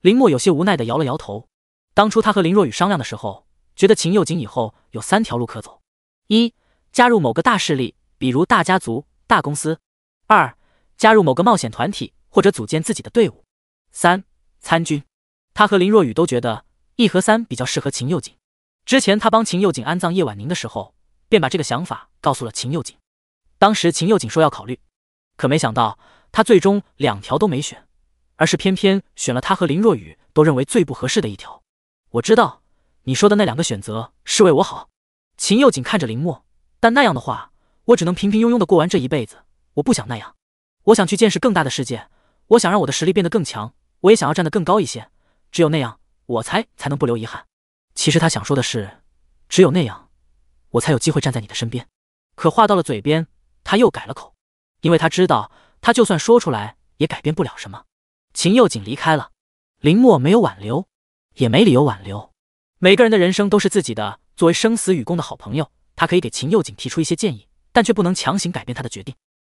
林墨有些无奈的摇了摇头。当初他和林若雨商量的时候，觉得秦佑景以后有三条路可走：一、加入某个大势力，比如大家族、大公司；二、加入某个冒险团体或者组建自己的队伍；三、参军。他和林若雨都觉得一和三比较适合秦佑景。之前他帮秦佑锦安葬叶婉宁的时候，便把这个想法告诉了秦佑锦。当时秦佑锦说要考虑，可没想到他最终两条都没选，而是偏偏选了他和林若雨都认为最不合适的一条。我知道你说的那两个选择是为我好。秦佑锦看着林墨，但那样的话，我只能平平庸庸的过完这一辈子。我不想那样，我想去见识更大的世界，我想让我的实力变得更强，我也想要站得更高一些。只有那样，我才才能不留遗憾。其实他想说的是，只有那样，我才有机会站在你的身边。可话到了嘴边，他又改了口，因为他知道，他就算说出来，也改变不了什么。秦佑景离开了，林墨没有挽留，也没理由挽留。每个人的人生都是自己的。作为生死与共的好朋友，他可以给秦佑景提出一些建议，但却不能强行改变他的决定。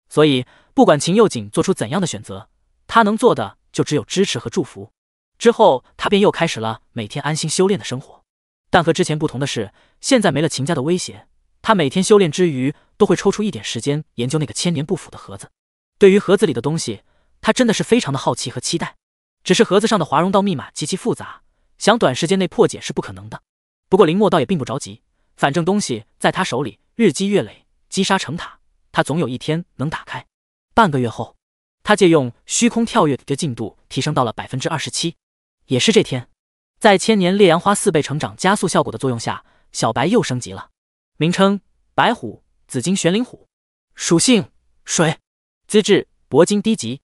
所以，不管秦佑景做出怎样的选择，他能做的就只有支持和祝福。之后，他便又开始了每天安心修炼的生活。但和之前不同的是，现在没了秦家的威胁，他每天修炼之余都会抽出一点时间研究那个千年不腐的盒子。对于盒子里的东西，他真的是非常的好奇和期待。只是盒子上的华容道密码极其复杂，想短时间内破解是不可能的。不过林墨倒也并不着急，反正东西在他手里，日积月累，积沙成塔，他总有一天能打开。半个月后，他借用虚空跳跃的进度提升到了百分之二十七。也是这天。在千年烈阳花四倍成长加速效果的作用下，小白又升级了。名称：白虎，紫金玄灵虎。属性：水。资质：铂金低级。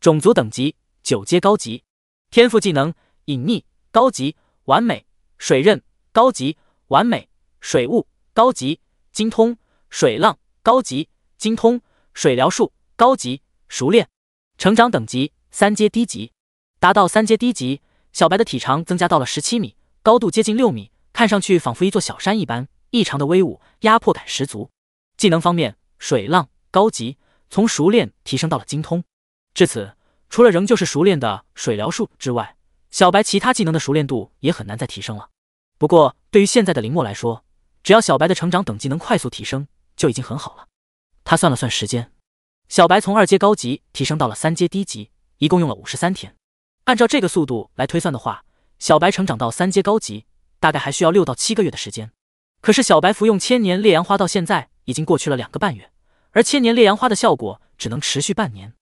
种族等级：九阶高级。天赋技能：隐匿高级完美，水刃高级完美，水雾高级精通，水浪高级精通，水疗术高级熟练。成长等级：三阶低级。达到三阶低级。小白的体长增加到了十七米，高度接近六米，看上去仿佛一座小山一般，异常的威武，压迫感十足。技能方面，水浪高级从熟练提升到了精通。至此，除了仍旧是熟练的水疗术之外，小白其他技能的熟练度也很难再提升了。不过，对于现在的林墨来说，只要小白的成长等级能快速提升，就已经很好了。他算了算时间，小白从二阶高级提升到了三阶低级，一共用了五十三天。按照这个速度来推算的话，小白成长到三阶高级大概还需要六到七个月的时间。可是小白服用千年烈阳花到现在已经过去了两个半月，而千年烈阳花的效果只能持续半年，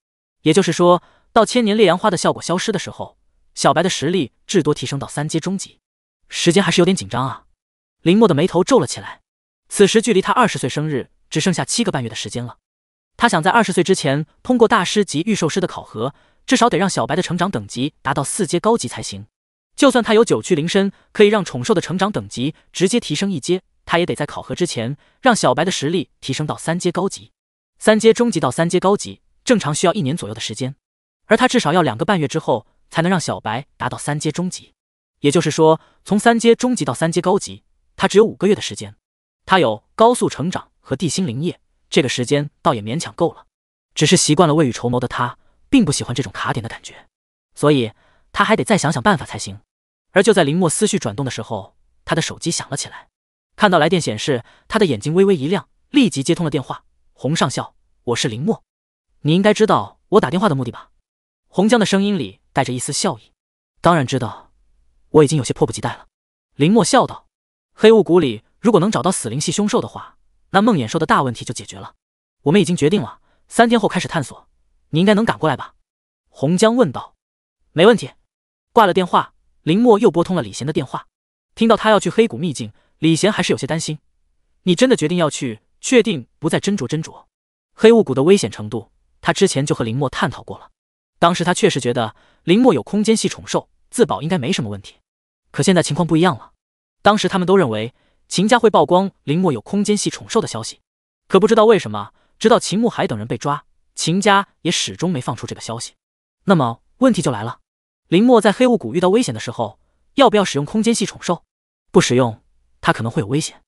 也就是说，到千年烈阳花的效果消失的时候，小白的实力至多提升到三阶中级，时间还是有点紧张啊！林墨的眉头皱了起来。此时距离他二十岁生日只剩下七个半月的时间了，他想在二十岁之前通过大师级御兽师的考核。至少得让小白的成长等级达到四阶高级才行。就算他有九曲灵身，可以让宠兽的成长等级直接提升一阶，他也得在考核之前让小白的实力提升到三阶高级。三阶中级到三阶高级，正常需要一年左右的时间，而他至少要两个半月之后才能让小白达到三阶中级。也就是说，从三阶中级到三阶高级，他只有五个月的时间。他有高速成长和地心灵液，这个时间倒也勉强够了。只是习惯了未雨绸缪的他。并不喜欢这种卡点的感觉，所以他还得再想想办法才行。而就在林墨思绪转动的时候，他的手机响了起来。看到来电显示，他的眼睛微微一亮，立即接通了电话。洪上校，我是林墨，你应该知道我打电话的目的吧？洪江的声音里带着一丝笑意。当然知道，我已经有些迫不及待了。林墨笑道：“黑雾谷里如果能找到死灵系凶兽的话，那梦魇兽的大问题就解决了。我们已经决定了，三天后开始探索。”你应该能赶过来吧？洪江问道。没问题。挂了电话，林墨又拨通了李贤的电话。听到他要去黑谷秘境，李贤还是有些担心。你真的决定要去？确定不再斟酌斟酌？黑雾谷的危险程度，他之前就和林墨探讨过了。当时他确实觉得林墨有空间系宠兽，自保应该没什么问题。可现在情况不一样了。当时他们都认为秦家会曝光林墨有空间系宠兽的消息，可不知道为什么，直到秦慕海等人被抓。秦家也始终没放出这个消息，那么问题就来了：林墨在黑雾谷遇到危险的时候，要不要使用空间系宠兽？不使用，他可能会有危险；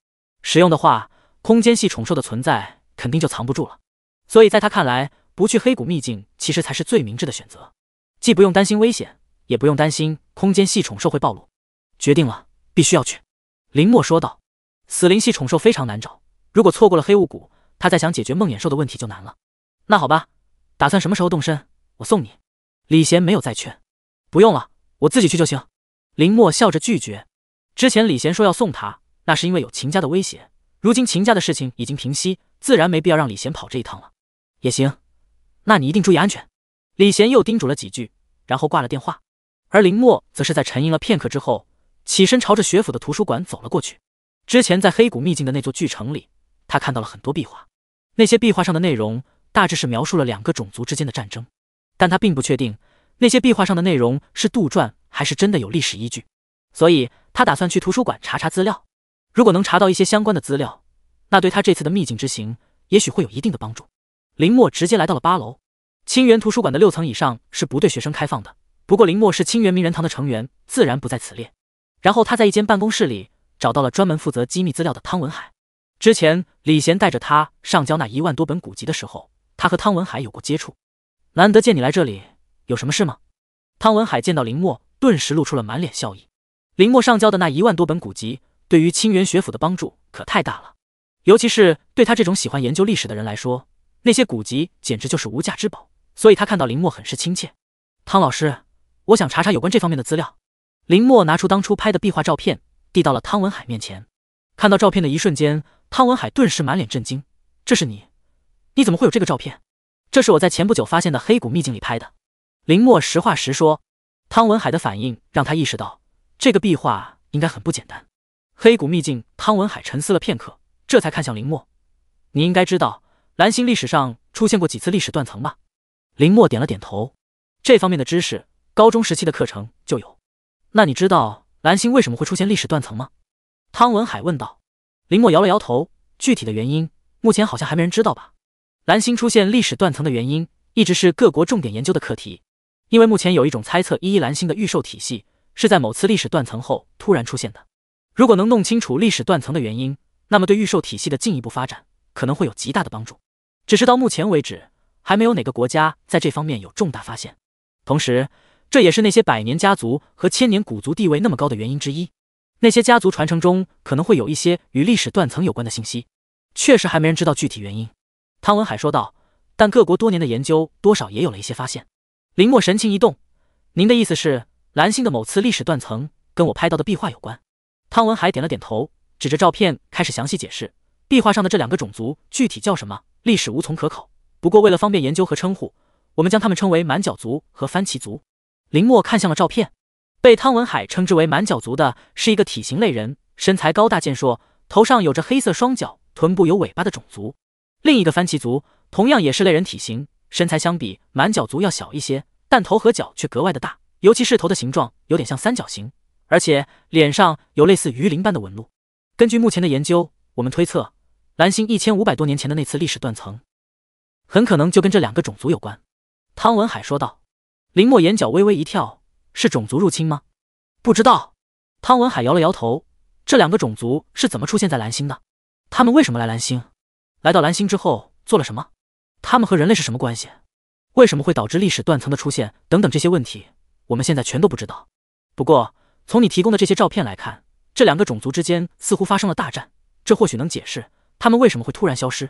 使用的话，空间系宠兽的存在肯定就藏不住了。所以，在他看来，不去黑谷秘境其实才是最明智的选择，既不用担心危险，也不用担心空间系宠兽会暴露。决定了，必须要去。林墨说道：“死灵系宠兽非常难找，如果错过了黑雾谷，他再想解决梦魇兽的问题就难了。”那好吧，打算什么时候动身？我送你。李贤没有再劝，不用了，我自己去就行。林墨笑着拒绝。之前李贤说要送他，那是因为有秦家的威胁。如今秦家的事情已经平息，自然没必要让李贤跑这一趟了。也行，那你一定注意安全。李贤又叮嘱了几句，然后挂了电话。而林墨则是在沉吟了片刻之后，起身朝着学府的图书馆走了过去。之前在黑谷秘境的那座巨城里，他看到了很多壁画，那些壁画上的内容。大致是描述了两个种族之间的战争，但他并不确定那些壁画上的内容是杜撰还是真的有历史依据，所以他打算去图书馆查查资料。如果能查到一些相关的资料，那对他这次的秘境之行也许会有一定的帮助。林墨直接来到了八楼，清源图书馆的六层以上是不对学生开放的。不过林墨是清源名人堂的成员，自然不在此列。然后他在一间办公室里找到了专门负责机密资料的汤文海。之前李贤带着他上交那一万多本古籍的时候。他和汤文海有过接触，难得见你来这里，有什么事吗？汤文海见到林墨，顿时露出了满脸笑意。林墨上交的那一万多本古籍，对于清源学府的帮助可太大了，尤其是对他这种喜欢研究历史的人来说，那些古籍简直就是无价之宝。所以他看到林墨，很是亲切。汤老师，我想查查有关这方面的资料。林墨拿出当初拍的壁画照片，递到了汤文海面前。看到照片的一瞬间，汤文海顿时满脸震惊：这是你？你怎么会有这个照片？这是我在前不久发现的黑谷秘境里拍的。林墨实话实说，汤文海的反应让他意识到这个壁画应该很不简单。黑谷秘境，汤文海沉思了片刻，这才看向林墨：“你应该知道，蓝星历史上出现过几次历史断层吧？”林墨点了点头，这方面的知识高中时期的课程就有。那你知道蓝星为什么会出现历史断层吗？汤文海问道。林墨摇了摇头：“具体的原因，目前好像还没人知道吧。”蓝星出现历史断层的原因，一直是各国重点研究的课题。因为目前有一种猜测，一一蓝星的预售体系是在某次历史断层后突然出现的。如果能弄清楚历史断层的原因，那么对预售体系的进一步发展可能会有极大的帮助。只是到目前为止，还没有哪个国家在这方面有重大发现。同时，这也是那些百年家族和千年古族地位那么高的原因之一。那些家族传承中可能会有一些与历史断层有关的信息，确实还没人知道具体原因。汤文海说道：“但各国多年的研究，多少也有了一些发现。”林墨神情一动：“您的意思是，蓝星的某次历史断层跟我拍到的壁画有关？”汤文海点了点头，指着照片开始详细解释：“壁画上的这两个种族具体叫什么，历史无从可考。不过为了方便研究和称呼，我们将他们称为满脚族和番旗族。”林墨看向了照片，被汤文海称之为满脚族的是一个体型类人，身材高大健硕，头上有着黑色双脚，臀部有尾巴的种族。另一个番茄族同样也是类人体型，身材相比满脚族要小一些，但头和脚却格外的大，尤其是头的形状有点像三角形，而且脸上有类似鱼鳞般的纹路。根据目前的研究，我们推测蓝星一千五百多年前的那次历史断层，很可能就跟这两个种族有关。”汤文海说道。林墨眼角微微一跳：“是种族入侵吗？”“不知道。”汤文海摇了摇头：“这两个种族是怎么出现在蓝星的？他们为什么来蓝星？”来到蓝星之后做了什么？他们和人类是什么关系？为什么会导致历史断层的出现？等等这些问题，我们现在全都不知道。不过从你提供的这些照片来看，这两个种族之间似乎发生了大战，这或许能解释他们为什么会突然消失。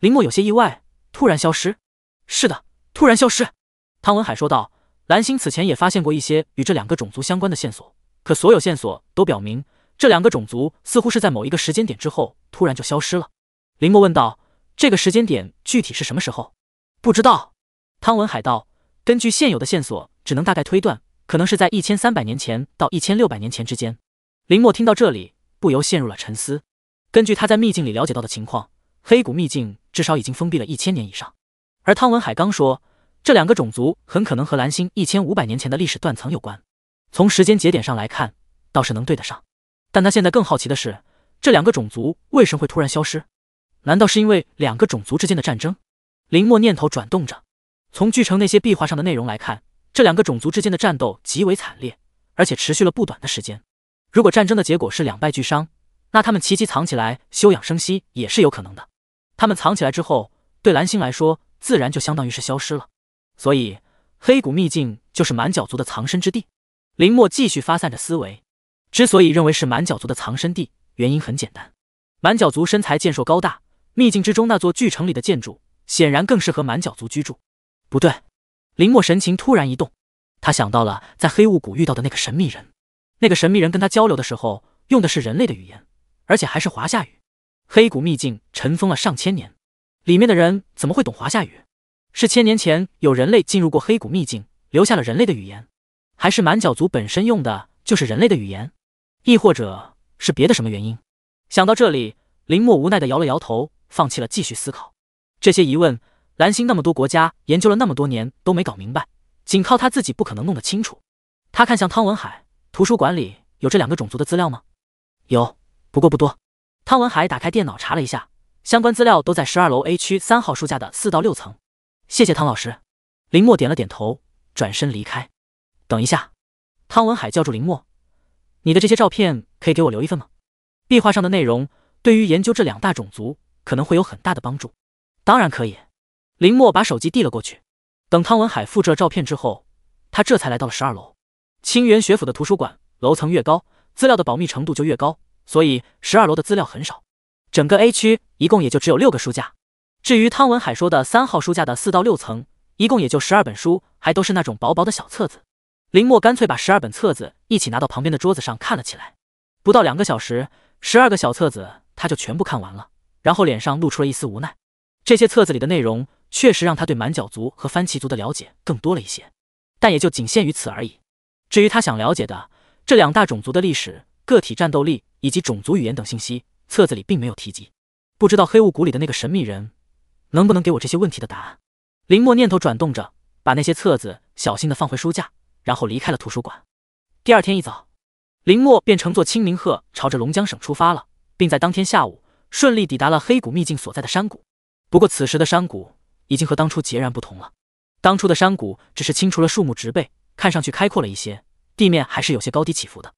林墨有些意外，突然消失？是的，突然消失。汤文海说道。蓝星此前也发现过一些与这两个种族相关的线索，可所有线索都表明，这两个种族似乎是在某一个时间点之后突然就消失了。林墨问道：“这个时间点具体是什么时候？”不知道，汤文海道：“根据现有的线索，只能大概推断，可能是在一千三百年前到一千六百年前之间。”林墨听到这里，不由陷入了沉思。根据他在秘境里了解到的情况，黑谷秘境至少已经封闭了一千年以上。而汤文海刚说，这两个种族很可能和蓝星一千五百年前的历史断层有关，从时间节点上来看，倒是能对得上。但他现在更好奇的是，这两个种族为什么会突然消失？难道是因为两个种族之间的战争？林墨念头转动着，从巨城那些壁画上的内容来看，这两个种族之间的战斗极为惨烈，而且持续了不短的时间。如果战争的结果是两败俱伤，那他们齐齐藏起来休养生息也是有可能的。他们藏起来之后，对蓝星来说自然就相当于是消失了。所以，黑谷秘境就是满角族的藏身之地。林墨继续发散着思维，之所以认为是满角族的藏身地，原因很简单：满角族身材健硕高大。秘境之中那座巨城里的建筑显然更适合满角族居住。不对，林墨神情突然一动，他想到了在黑雾谷遇到的那个神秘人。那个神秘人跟他交流的时候用的是人类的语言，而且还是华夏语。黑谷秘境尘封了上千年，里面的人怎么会懂华夏语？是千年前有人类进入过黑谷秘境，留下了人类的语言？还是满角族本身用的就是人类的语言？亦或者是别的什么原因？想到这里，林墨无奈的摇了摇头。放弃了继续思考这些疑问，蓝星那么多国家研究了那么多年都没搞明白，仅靠他自己不可能弄得清楚。他看向汤文海，图书馆里有这两个种族的资料吗？有，不过不多。汤文海打开电脑查了一下，相关资料都在十二楼 A 区三号书架的四到六层。谢谢汤老师。林墨点了点头，转身离开。等一下，汤文海叫住林墨，你的这些照片可以给我留一份吗？壁画上的内容对于研究这两大种族。可能会有很大的帮助，当然可以。林墨把手机递了过去，等汤文海复制了照片之后，他这才来到了十二楼。清源学府的图书馆楼层越高，资料的保密程度就越高，所以十二楼的资料很少。整个 A 区一共也就只有六个书架。至于汤文海说的三号书架的四到六层，一共也就十二本书，还都是那种薄薄的小册子。林墨干脆把十二本册子一起拿到旁边的桌子上看了起来。不到两个小时，十二个小册子他就全部看完了。然后脸上露出了一丝无奈，这些册子里的内容确实让他对满脚族和番茄族的了解更多了一些，但也就仅限于此而已。至于他想了解的这两大种族的历史、个体战斗力以及种族语言等信息，册子里并没有提及。不知道黑雾谷里的那个神秘人能不能给我这些问题的答案？林墨念头转动着，把那些册子小心的放回书架，然后离开了图书馆。第二天一早，林墨便乘坐清明鹤朝着龙江省出发了，并在当天下午。顺利抵达了黑谷秘境所在的山谷，不过此时的山谷已经和当初截然不同了。当初的山谷只是清除了树木植被，看上去开阔了一些，地面还是有些高低起伏的。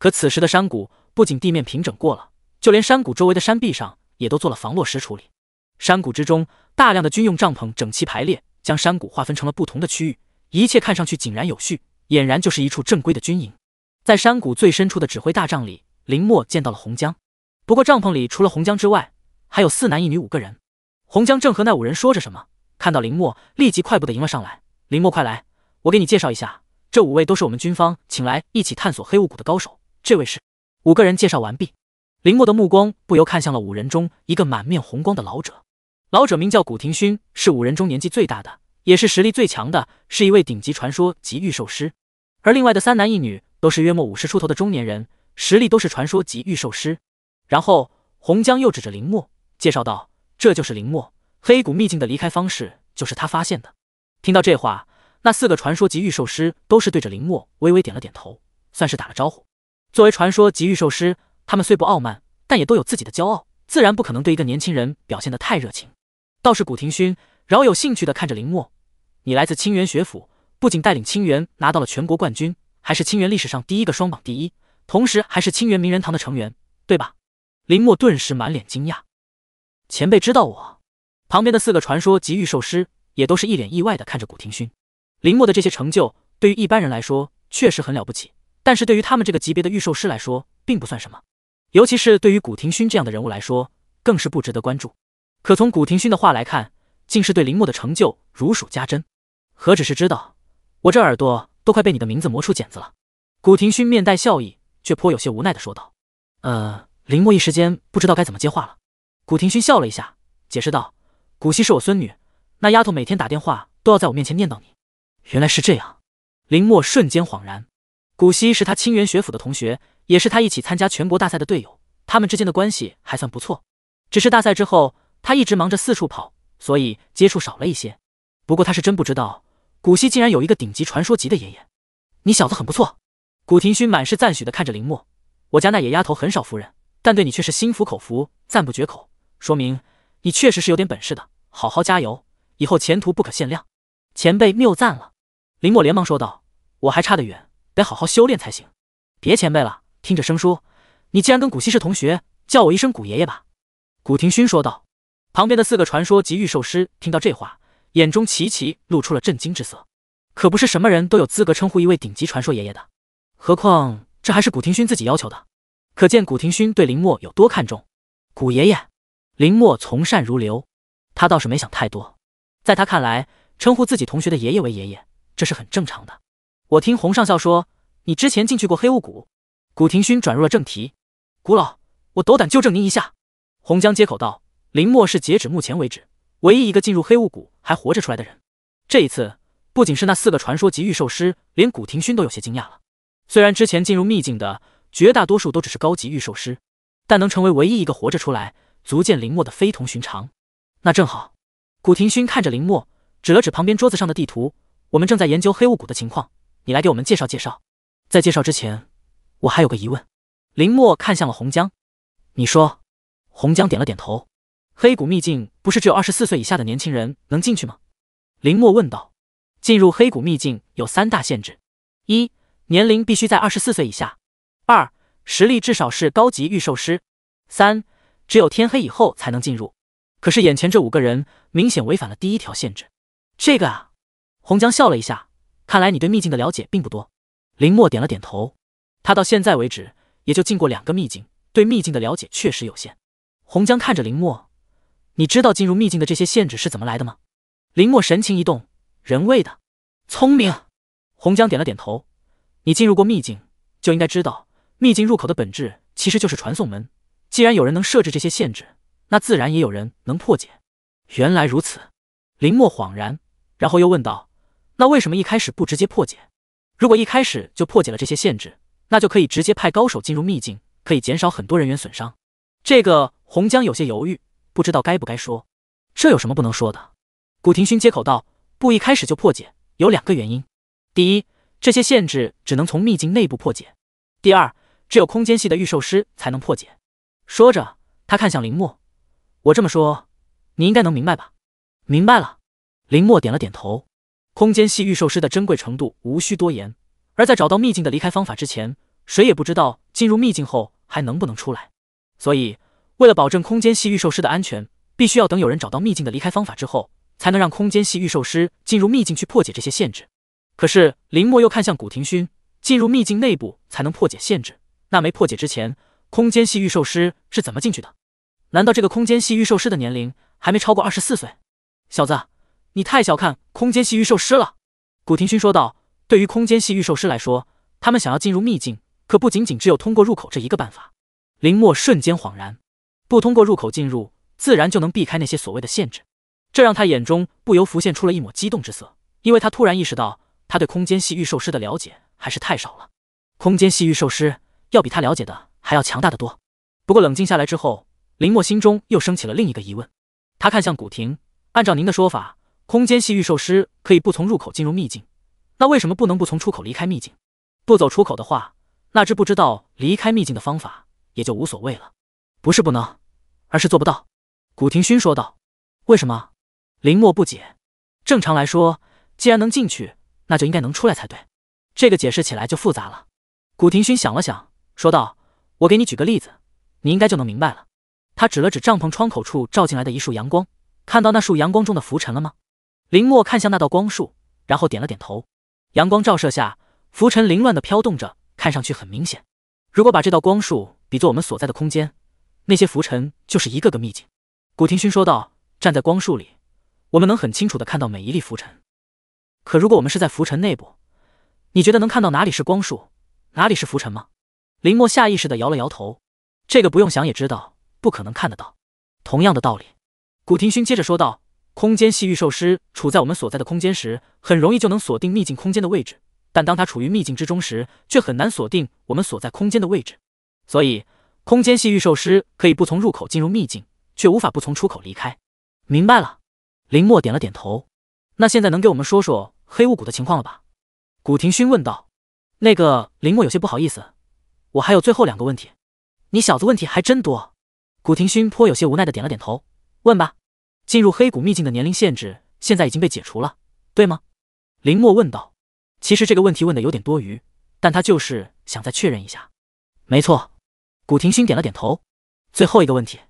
可此时的山谷不仅地面平整过了，就连山谷周围的山壁上也都做了防落石处理。山谷之中，大量的军用帐篷整齐排列，将山谷划分成了不同的区域，一切看上去井然有序，俨然就是一处正规的军营。在山谷最深处的指挥大帐里，林墨见到了洪江。不过帐篷里除了洪江之外，还有四男一女五个人。洪江正和那五人说着什么，看到林墨，立即快步的迎了上来。林墨，快来，我给你介绍一下，这五位都是我们军方请来一起探索黑雾谷的高手。这位是五个人介绍完毕，林墨的目光不由看向了五人中一个满面红光的老者。老者名叫古庭勋，是五人中年纪最大的，也是实力最强的，是一位顶级传说级御兽师。而另外的三男一女都是约莫五十出头的中年人，实力都是传说级御兽师。然后洪江又指着林墨介绍道：“这就是林墨，黑谷秘境的离开方式就是他发现的。”听到这话，那四个传说级御兽师都是对着林墨微微点了点头，算是打了招呼。作为传说级御兽师，他们虽不傲慢，但也都有自己的骄傲，自然不可能对一个年轻人表现的太热情。倒是古庭勋饶有兴趣的看着林墨：“你来自清源学府，不仅带领清源拿到了全国冠军，还是清源历史上第一个双榜第一，同时还是清源名人堂的成员，对吧？”林墨顿时满脸惊讶，前辈知道我？旁边的四个传说级御兽师也都是一脸意外的看着古庭勋。林墨的这些成就对于一般人来说确实很了不起，但是对于他们这个级别的御兽师来说并不算什么，尤其是对于古庭勋这样的人物来说更是不值得关注。可从古庭勋的话来看，竟是对林墨的成就如数家珍，何止是知道，我这耳朵都快被你的名字磨出茧子了。古庭勋面带笑意，却颇有些无奈的说道：“呃。”林墨一时间不知道该怎么接话了，古庭勋笑了一下，解释道：“古希是我孙女，那丫头每天打电话都要在我面前念叨你，原来是这样。”林墨瞬间恍然，古希是他清源学府的同学，也是他一起参加全国大赛的队友，他们之间的关系还算不错。只是大赛之后，他一直忙着四处跑，所以接触少了一些。不过他是真不知道，古希竟然有一个顶级传说级的爷爷。你小子很不错，古庭勋满是赞许的看着林墨，我家那野丫头很少服人。但对你却是心服口服，赞不绝口，说明你确实是有点本事的。好好加油，以后前途不可限量。前辈谬赞了，林墨连忙说道：“我还差得远，得好好修炼才行。”别前辈了，听着生疏。你既然跟古希是同学，叫我一声古爷爷吧。”古庭勋说道。旁边的四个传说级御兽师听到这话，眼中齐齐露出了震惊之色。可不是什么人都有资格称呼一位顶级传说爷爷的，何况这还是古庭勋自己要求的。可见古庭勋对林墨有多看重，古爷爷，林墨从善如流，他倒是没想太多，在他看来，称呼自己同学的爷爷为爷爷，这是很正常的。我听洪上校说，你之前进去过黑雾谷。古庭勋转入了正题，古老，我斗胆纠正您一下。洪江接口道，林墨是截止目前为止，唯一一个进入黑雾谷还活着出来的人。这一次，不仅是那四个传说级御兽师，连古庭勋都有些惊讶了。虽然之前进入秘境的。绝大多数都只是高级御兽师，但能成为唯一一个活着出来，足见林墨的非同寻常。那正好，古廷勋看着林墨，指了指旁边桌子上的地图。我们正在研究黑雾谷的情况，你来给我们介绍介绍。在介绍之前，我还有个疑问。林墨看向了洪江，你说？洪江点了点头。黑谷秘境不是只有二十四岁以下的年轻人能进去吗？林墨问道。进入黑谷秘境有三大限制：一、年龄必须在二十四岁以下。二，实力至少是高级御兽师。三，只有天黑以后才能进入。可是眼前这五个人明显违反了第一条限制。这个啊，洪江笑了一下，看来你对秘境的了解并不多。林墨点了点头，他到现在为止也就进过两个秘境，对秘境的了解确实有限。洪江看着林墨，你知道进入秘境的这些限制是怎么来的吗？林墨神情一动，人为的，聪明。洪江点了点头，你进入过秘境，就应该知道。秘境入口的本质其实就是传送门。既然有人能设置这些限制，那自然也有人能破解。原来如此，林墨恍然，然后又问道：“那为什么一开始不直接破解？如果一开始就破解了这些限制，那就可以直接派高手进入秘境，可以减少很多人员损伤。”这个洪江有些犹豫，不知道该不该说。这有什么不能说的？古廷勋接口道：“不一开始就破解，有两个原因。第一，这些限制只能从秘境内部破解；第二。”只有空间系的御兽师才能破解。说着，他看向林墨：“我这么说，你应该能明白吧？”“明白了。”林墨点了点头。空间系御兽师的珍贵程度无需多言，而在找到秘境的离开方法之前，谁也不知道进入秘境后还能不能出来。所以，为了保证空间系御兽师的安全，必须要等有人找到秘境的离开方法之后，才能让空间系御兽师进入秘境去破解这些限制。可是，林墨又看向古廷勋：“进入秘境内部才能破解限制。”那没破解之前，空间系御兽师是怎么进去的？难道这个空间系御兽师的年龄还没超过二十四岁？小子，你太小看空间系御兽师了。”古庭勋说道。对于空间系御兽师来说，他们想要进入秘境，可不仅仅只有通过入口这一个办法。林墨瞬间恍然，不通过入口进入，自然就能避开那些所谓的限制。这让他眼中不由浮现出了一抹激动之色，因为他突然意识到，他对空间系御兽师的了解还是太少了。空间系御兽师。要比他了解的还要强大的多。不过冷静下来之后，林墨心中又升起了另一个疑问。他看向古亭：“按照您的说法，空间系御兽师可以不从入口进入秘境，那为什么不能不从出口离开秘境？不走出口的话，那只不知道离开秘境的方法也就无所谓了。不是不能，而是做不到。”古亭勋说道。“为什么？”林墨不解。正常来说，既然能进去，那就应该能出来才对。这个解释起来就复杂了。古亭勋想了想。说道：“我给你举个例子，你应该就能明白了。”他指了指帐篷窗口处照进来的一束阳光，看到那束阳光中的浮尘了吗？林墨看向那道光束，然后点了点头。阳光照射下，浮尘凌乱的飘动着，看上去很明显。如果把这道光束比作我们所在的空间，那些浮尘就是一个个秘境。”古庭勋说道：“站在光束里，我们能很清楚的看到每一粒浮尘。可如果我们是在浮尘内部，你觉得能看到哪里是光束，哪里是浮尘吗？”林墨下意识的摇了摇头，这个不用想也知道，不可能看得到。同样的道理，古廷勋接着说道：“空间系御兽师处在我们所在的空间时，很容易就能锁定秘境空间的位置，但当他处于秘境之中时，却很难锁定我们所在空间的位置。所以，空间系御兽师可以不从入口进入秘境，却无法不从出口离开。”明白了，林墨点了点头。那现在能给我们说说黑雾谷的情况了吧？古廷勋问道。那个林墨有些不好意思。我还有最后两个问题，你小子问题还真多。古庭勋颇有些无奈的点了点头，问吧。进入黑谷秘境的年龄限制现在已经被解除了，对吗？林墨问道。其实这个问题问的有点多余，但他就是想再确认一下。没错，古庭勋点了点头。最后一个问题，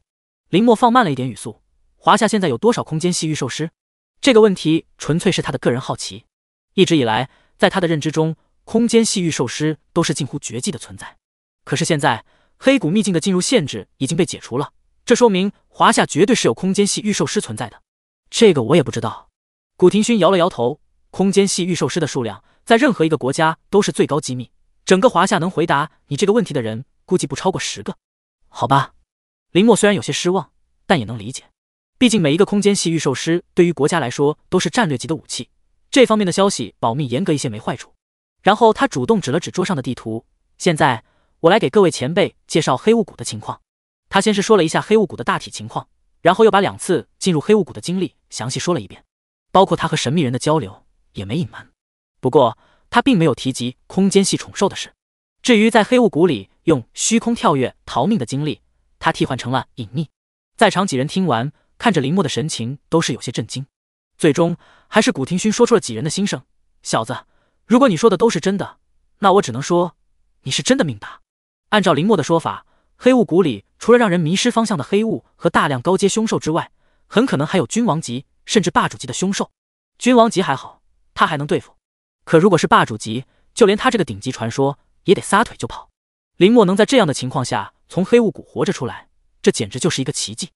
林墨放慢了一点语速。华夏现在有多少空间系御兽师？这个问题纯粹是他的个人好奇。一直以来，在他的认知中，空间系御兽师都是近乎绝迹的存在。可是现在，黑谷秘境的进入限制已经被解除了，这说明华夏绝对是有空间系御兽师存在的。这个我也不知道。古庭勋摇了摇头，空间系御兽师的数量在任何一个国家都是最高机密，整个华夏能回答你这个问题的人，估计不超过十个。好吧。林墨虽然有些失望，但也能理解，毕竟每一个空间系御兽师对于国家来说都是战略级的武器，这方面的消息保密严格一些没坏处。然后他主动指了指桌上的地图，现在。我来给各位前辈介绍黑雾谷的情况。他先是说了一下黑雾谷的大体情况，然后又把两次进入黑雾谷的经历详细说了一遍，包括他和神秘人的交流，也没隐瞒。不过他并没有提及空间系宠兽的事。至于在黑雾谷里用虚空跳跃逃命的经历，他替换成了隐匿。在场几人听完，看着林墨的神情，都是有些震惊。最终，还是古庭勋说出了几人的心声：“小子，如果你说的都是真的，那我只能说，你是真的命大。”按照林墨的说法，黑雾谷里除了让人迷失方向的黑雾和大量高阶凶兽之外，很可能还有君王级甚至霸主级的凶兽。君王级还好，他还能对付；可如果是霸主级，就连他这个顶级传说也得撒腿就跑。林墨能在这样的情况下从黑雾谷活着出来，这简直就是一个奇迹。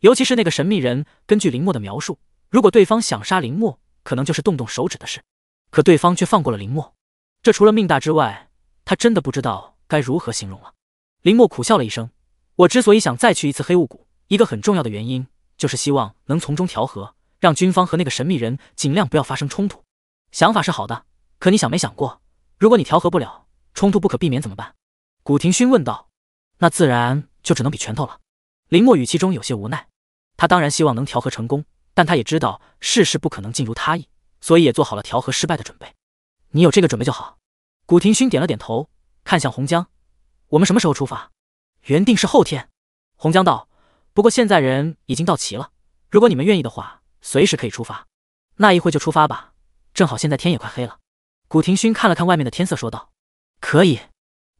尤其是那个神秘人，根据林墨的描述，如果对方想杀林墨，可能就是动动手指的事；可对方却放过了林墨，这除了命大之外，他真的不知道。该如何形容了？林墨苦笑了一声。我之所以想再去一次黑雾谷，一个很重要的原因就是希望能从中调和，让军方和那个神秘人尽量不要发生冲突。想法是好的，可你想没想过，如果你调和不了，冲突不可避免怎么办？古庭勋问道。那自然就只能比拳头了。林墨语气中有些无奈。他当然希望能调和成功，但他也知道事事不可能尽如他意，所以也做好了调和失败的准备。你有这个准备就好。古庭勋点了点头。看向洪江，我们什么时候出发？原定是后天。洪江道，不过现在人已经到齐了，如果你们愿意的话，随时可以出发。那一会就出发吧，正好现在天也快黑了。古庭勋看了看外面的天色，说道：“可以，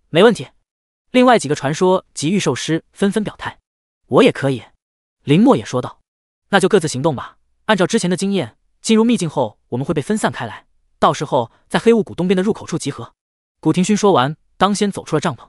没问题。”另外几个传说及御兽师纷纷表态：“我也可以。”林墨也说道：“那就各自行动吧。按照之前的经验，进入秘境后，我们会被分散开来，到时候在黑雾谷东边的入口处集合。”古庭勋说完。当先走出了帐篷，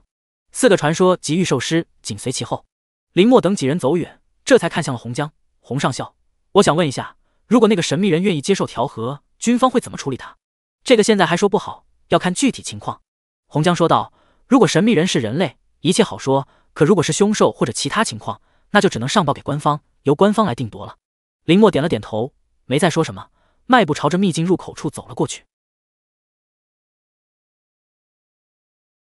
四个传说级御兽师紧随其后。林墨等几人走远，这才看向了洪江。洪上校，我想问一下，如果那个神秘人愿意接受调和，军方会怎么处理他？这个现在还说不好，要看具体情况。洪江说道：“如果神秘人是人类，一切好说；可如果是凶兽或者其他情况，那就只能上报给官方，由官方来定夺了。”林墨点了点头，没再说什么，迈步朝着秘境入口处走了过去。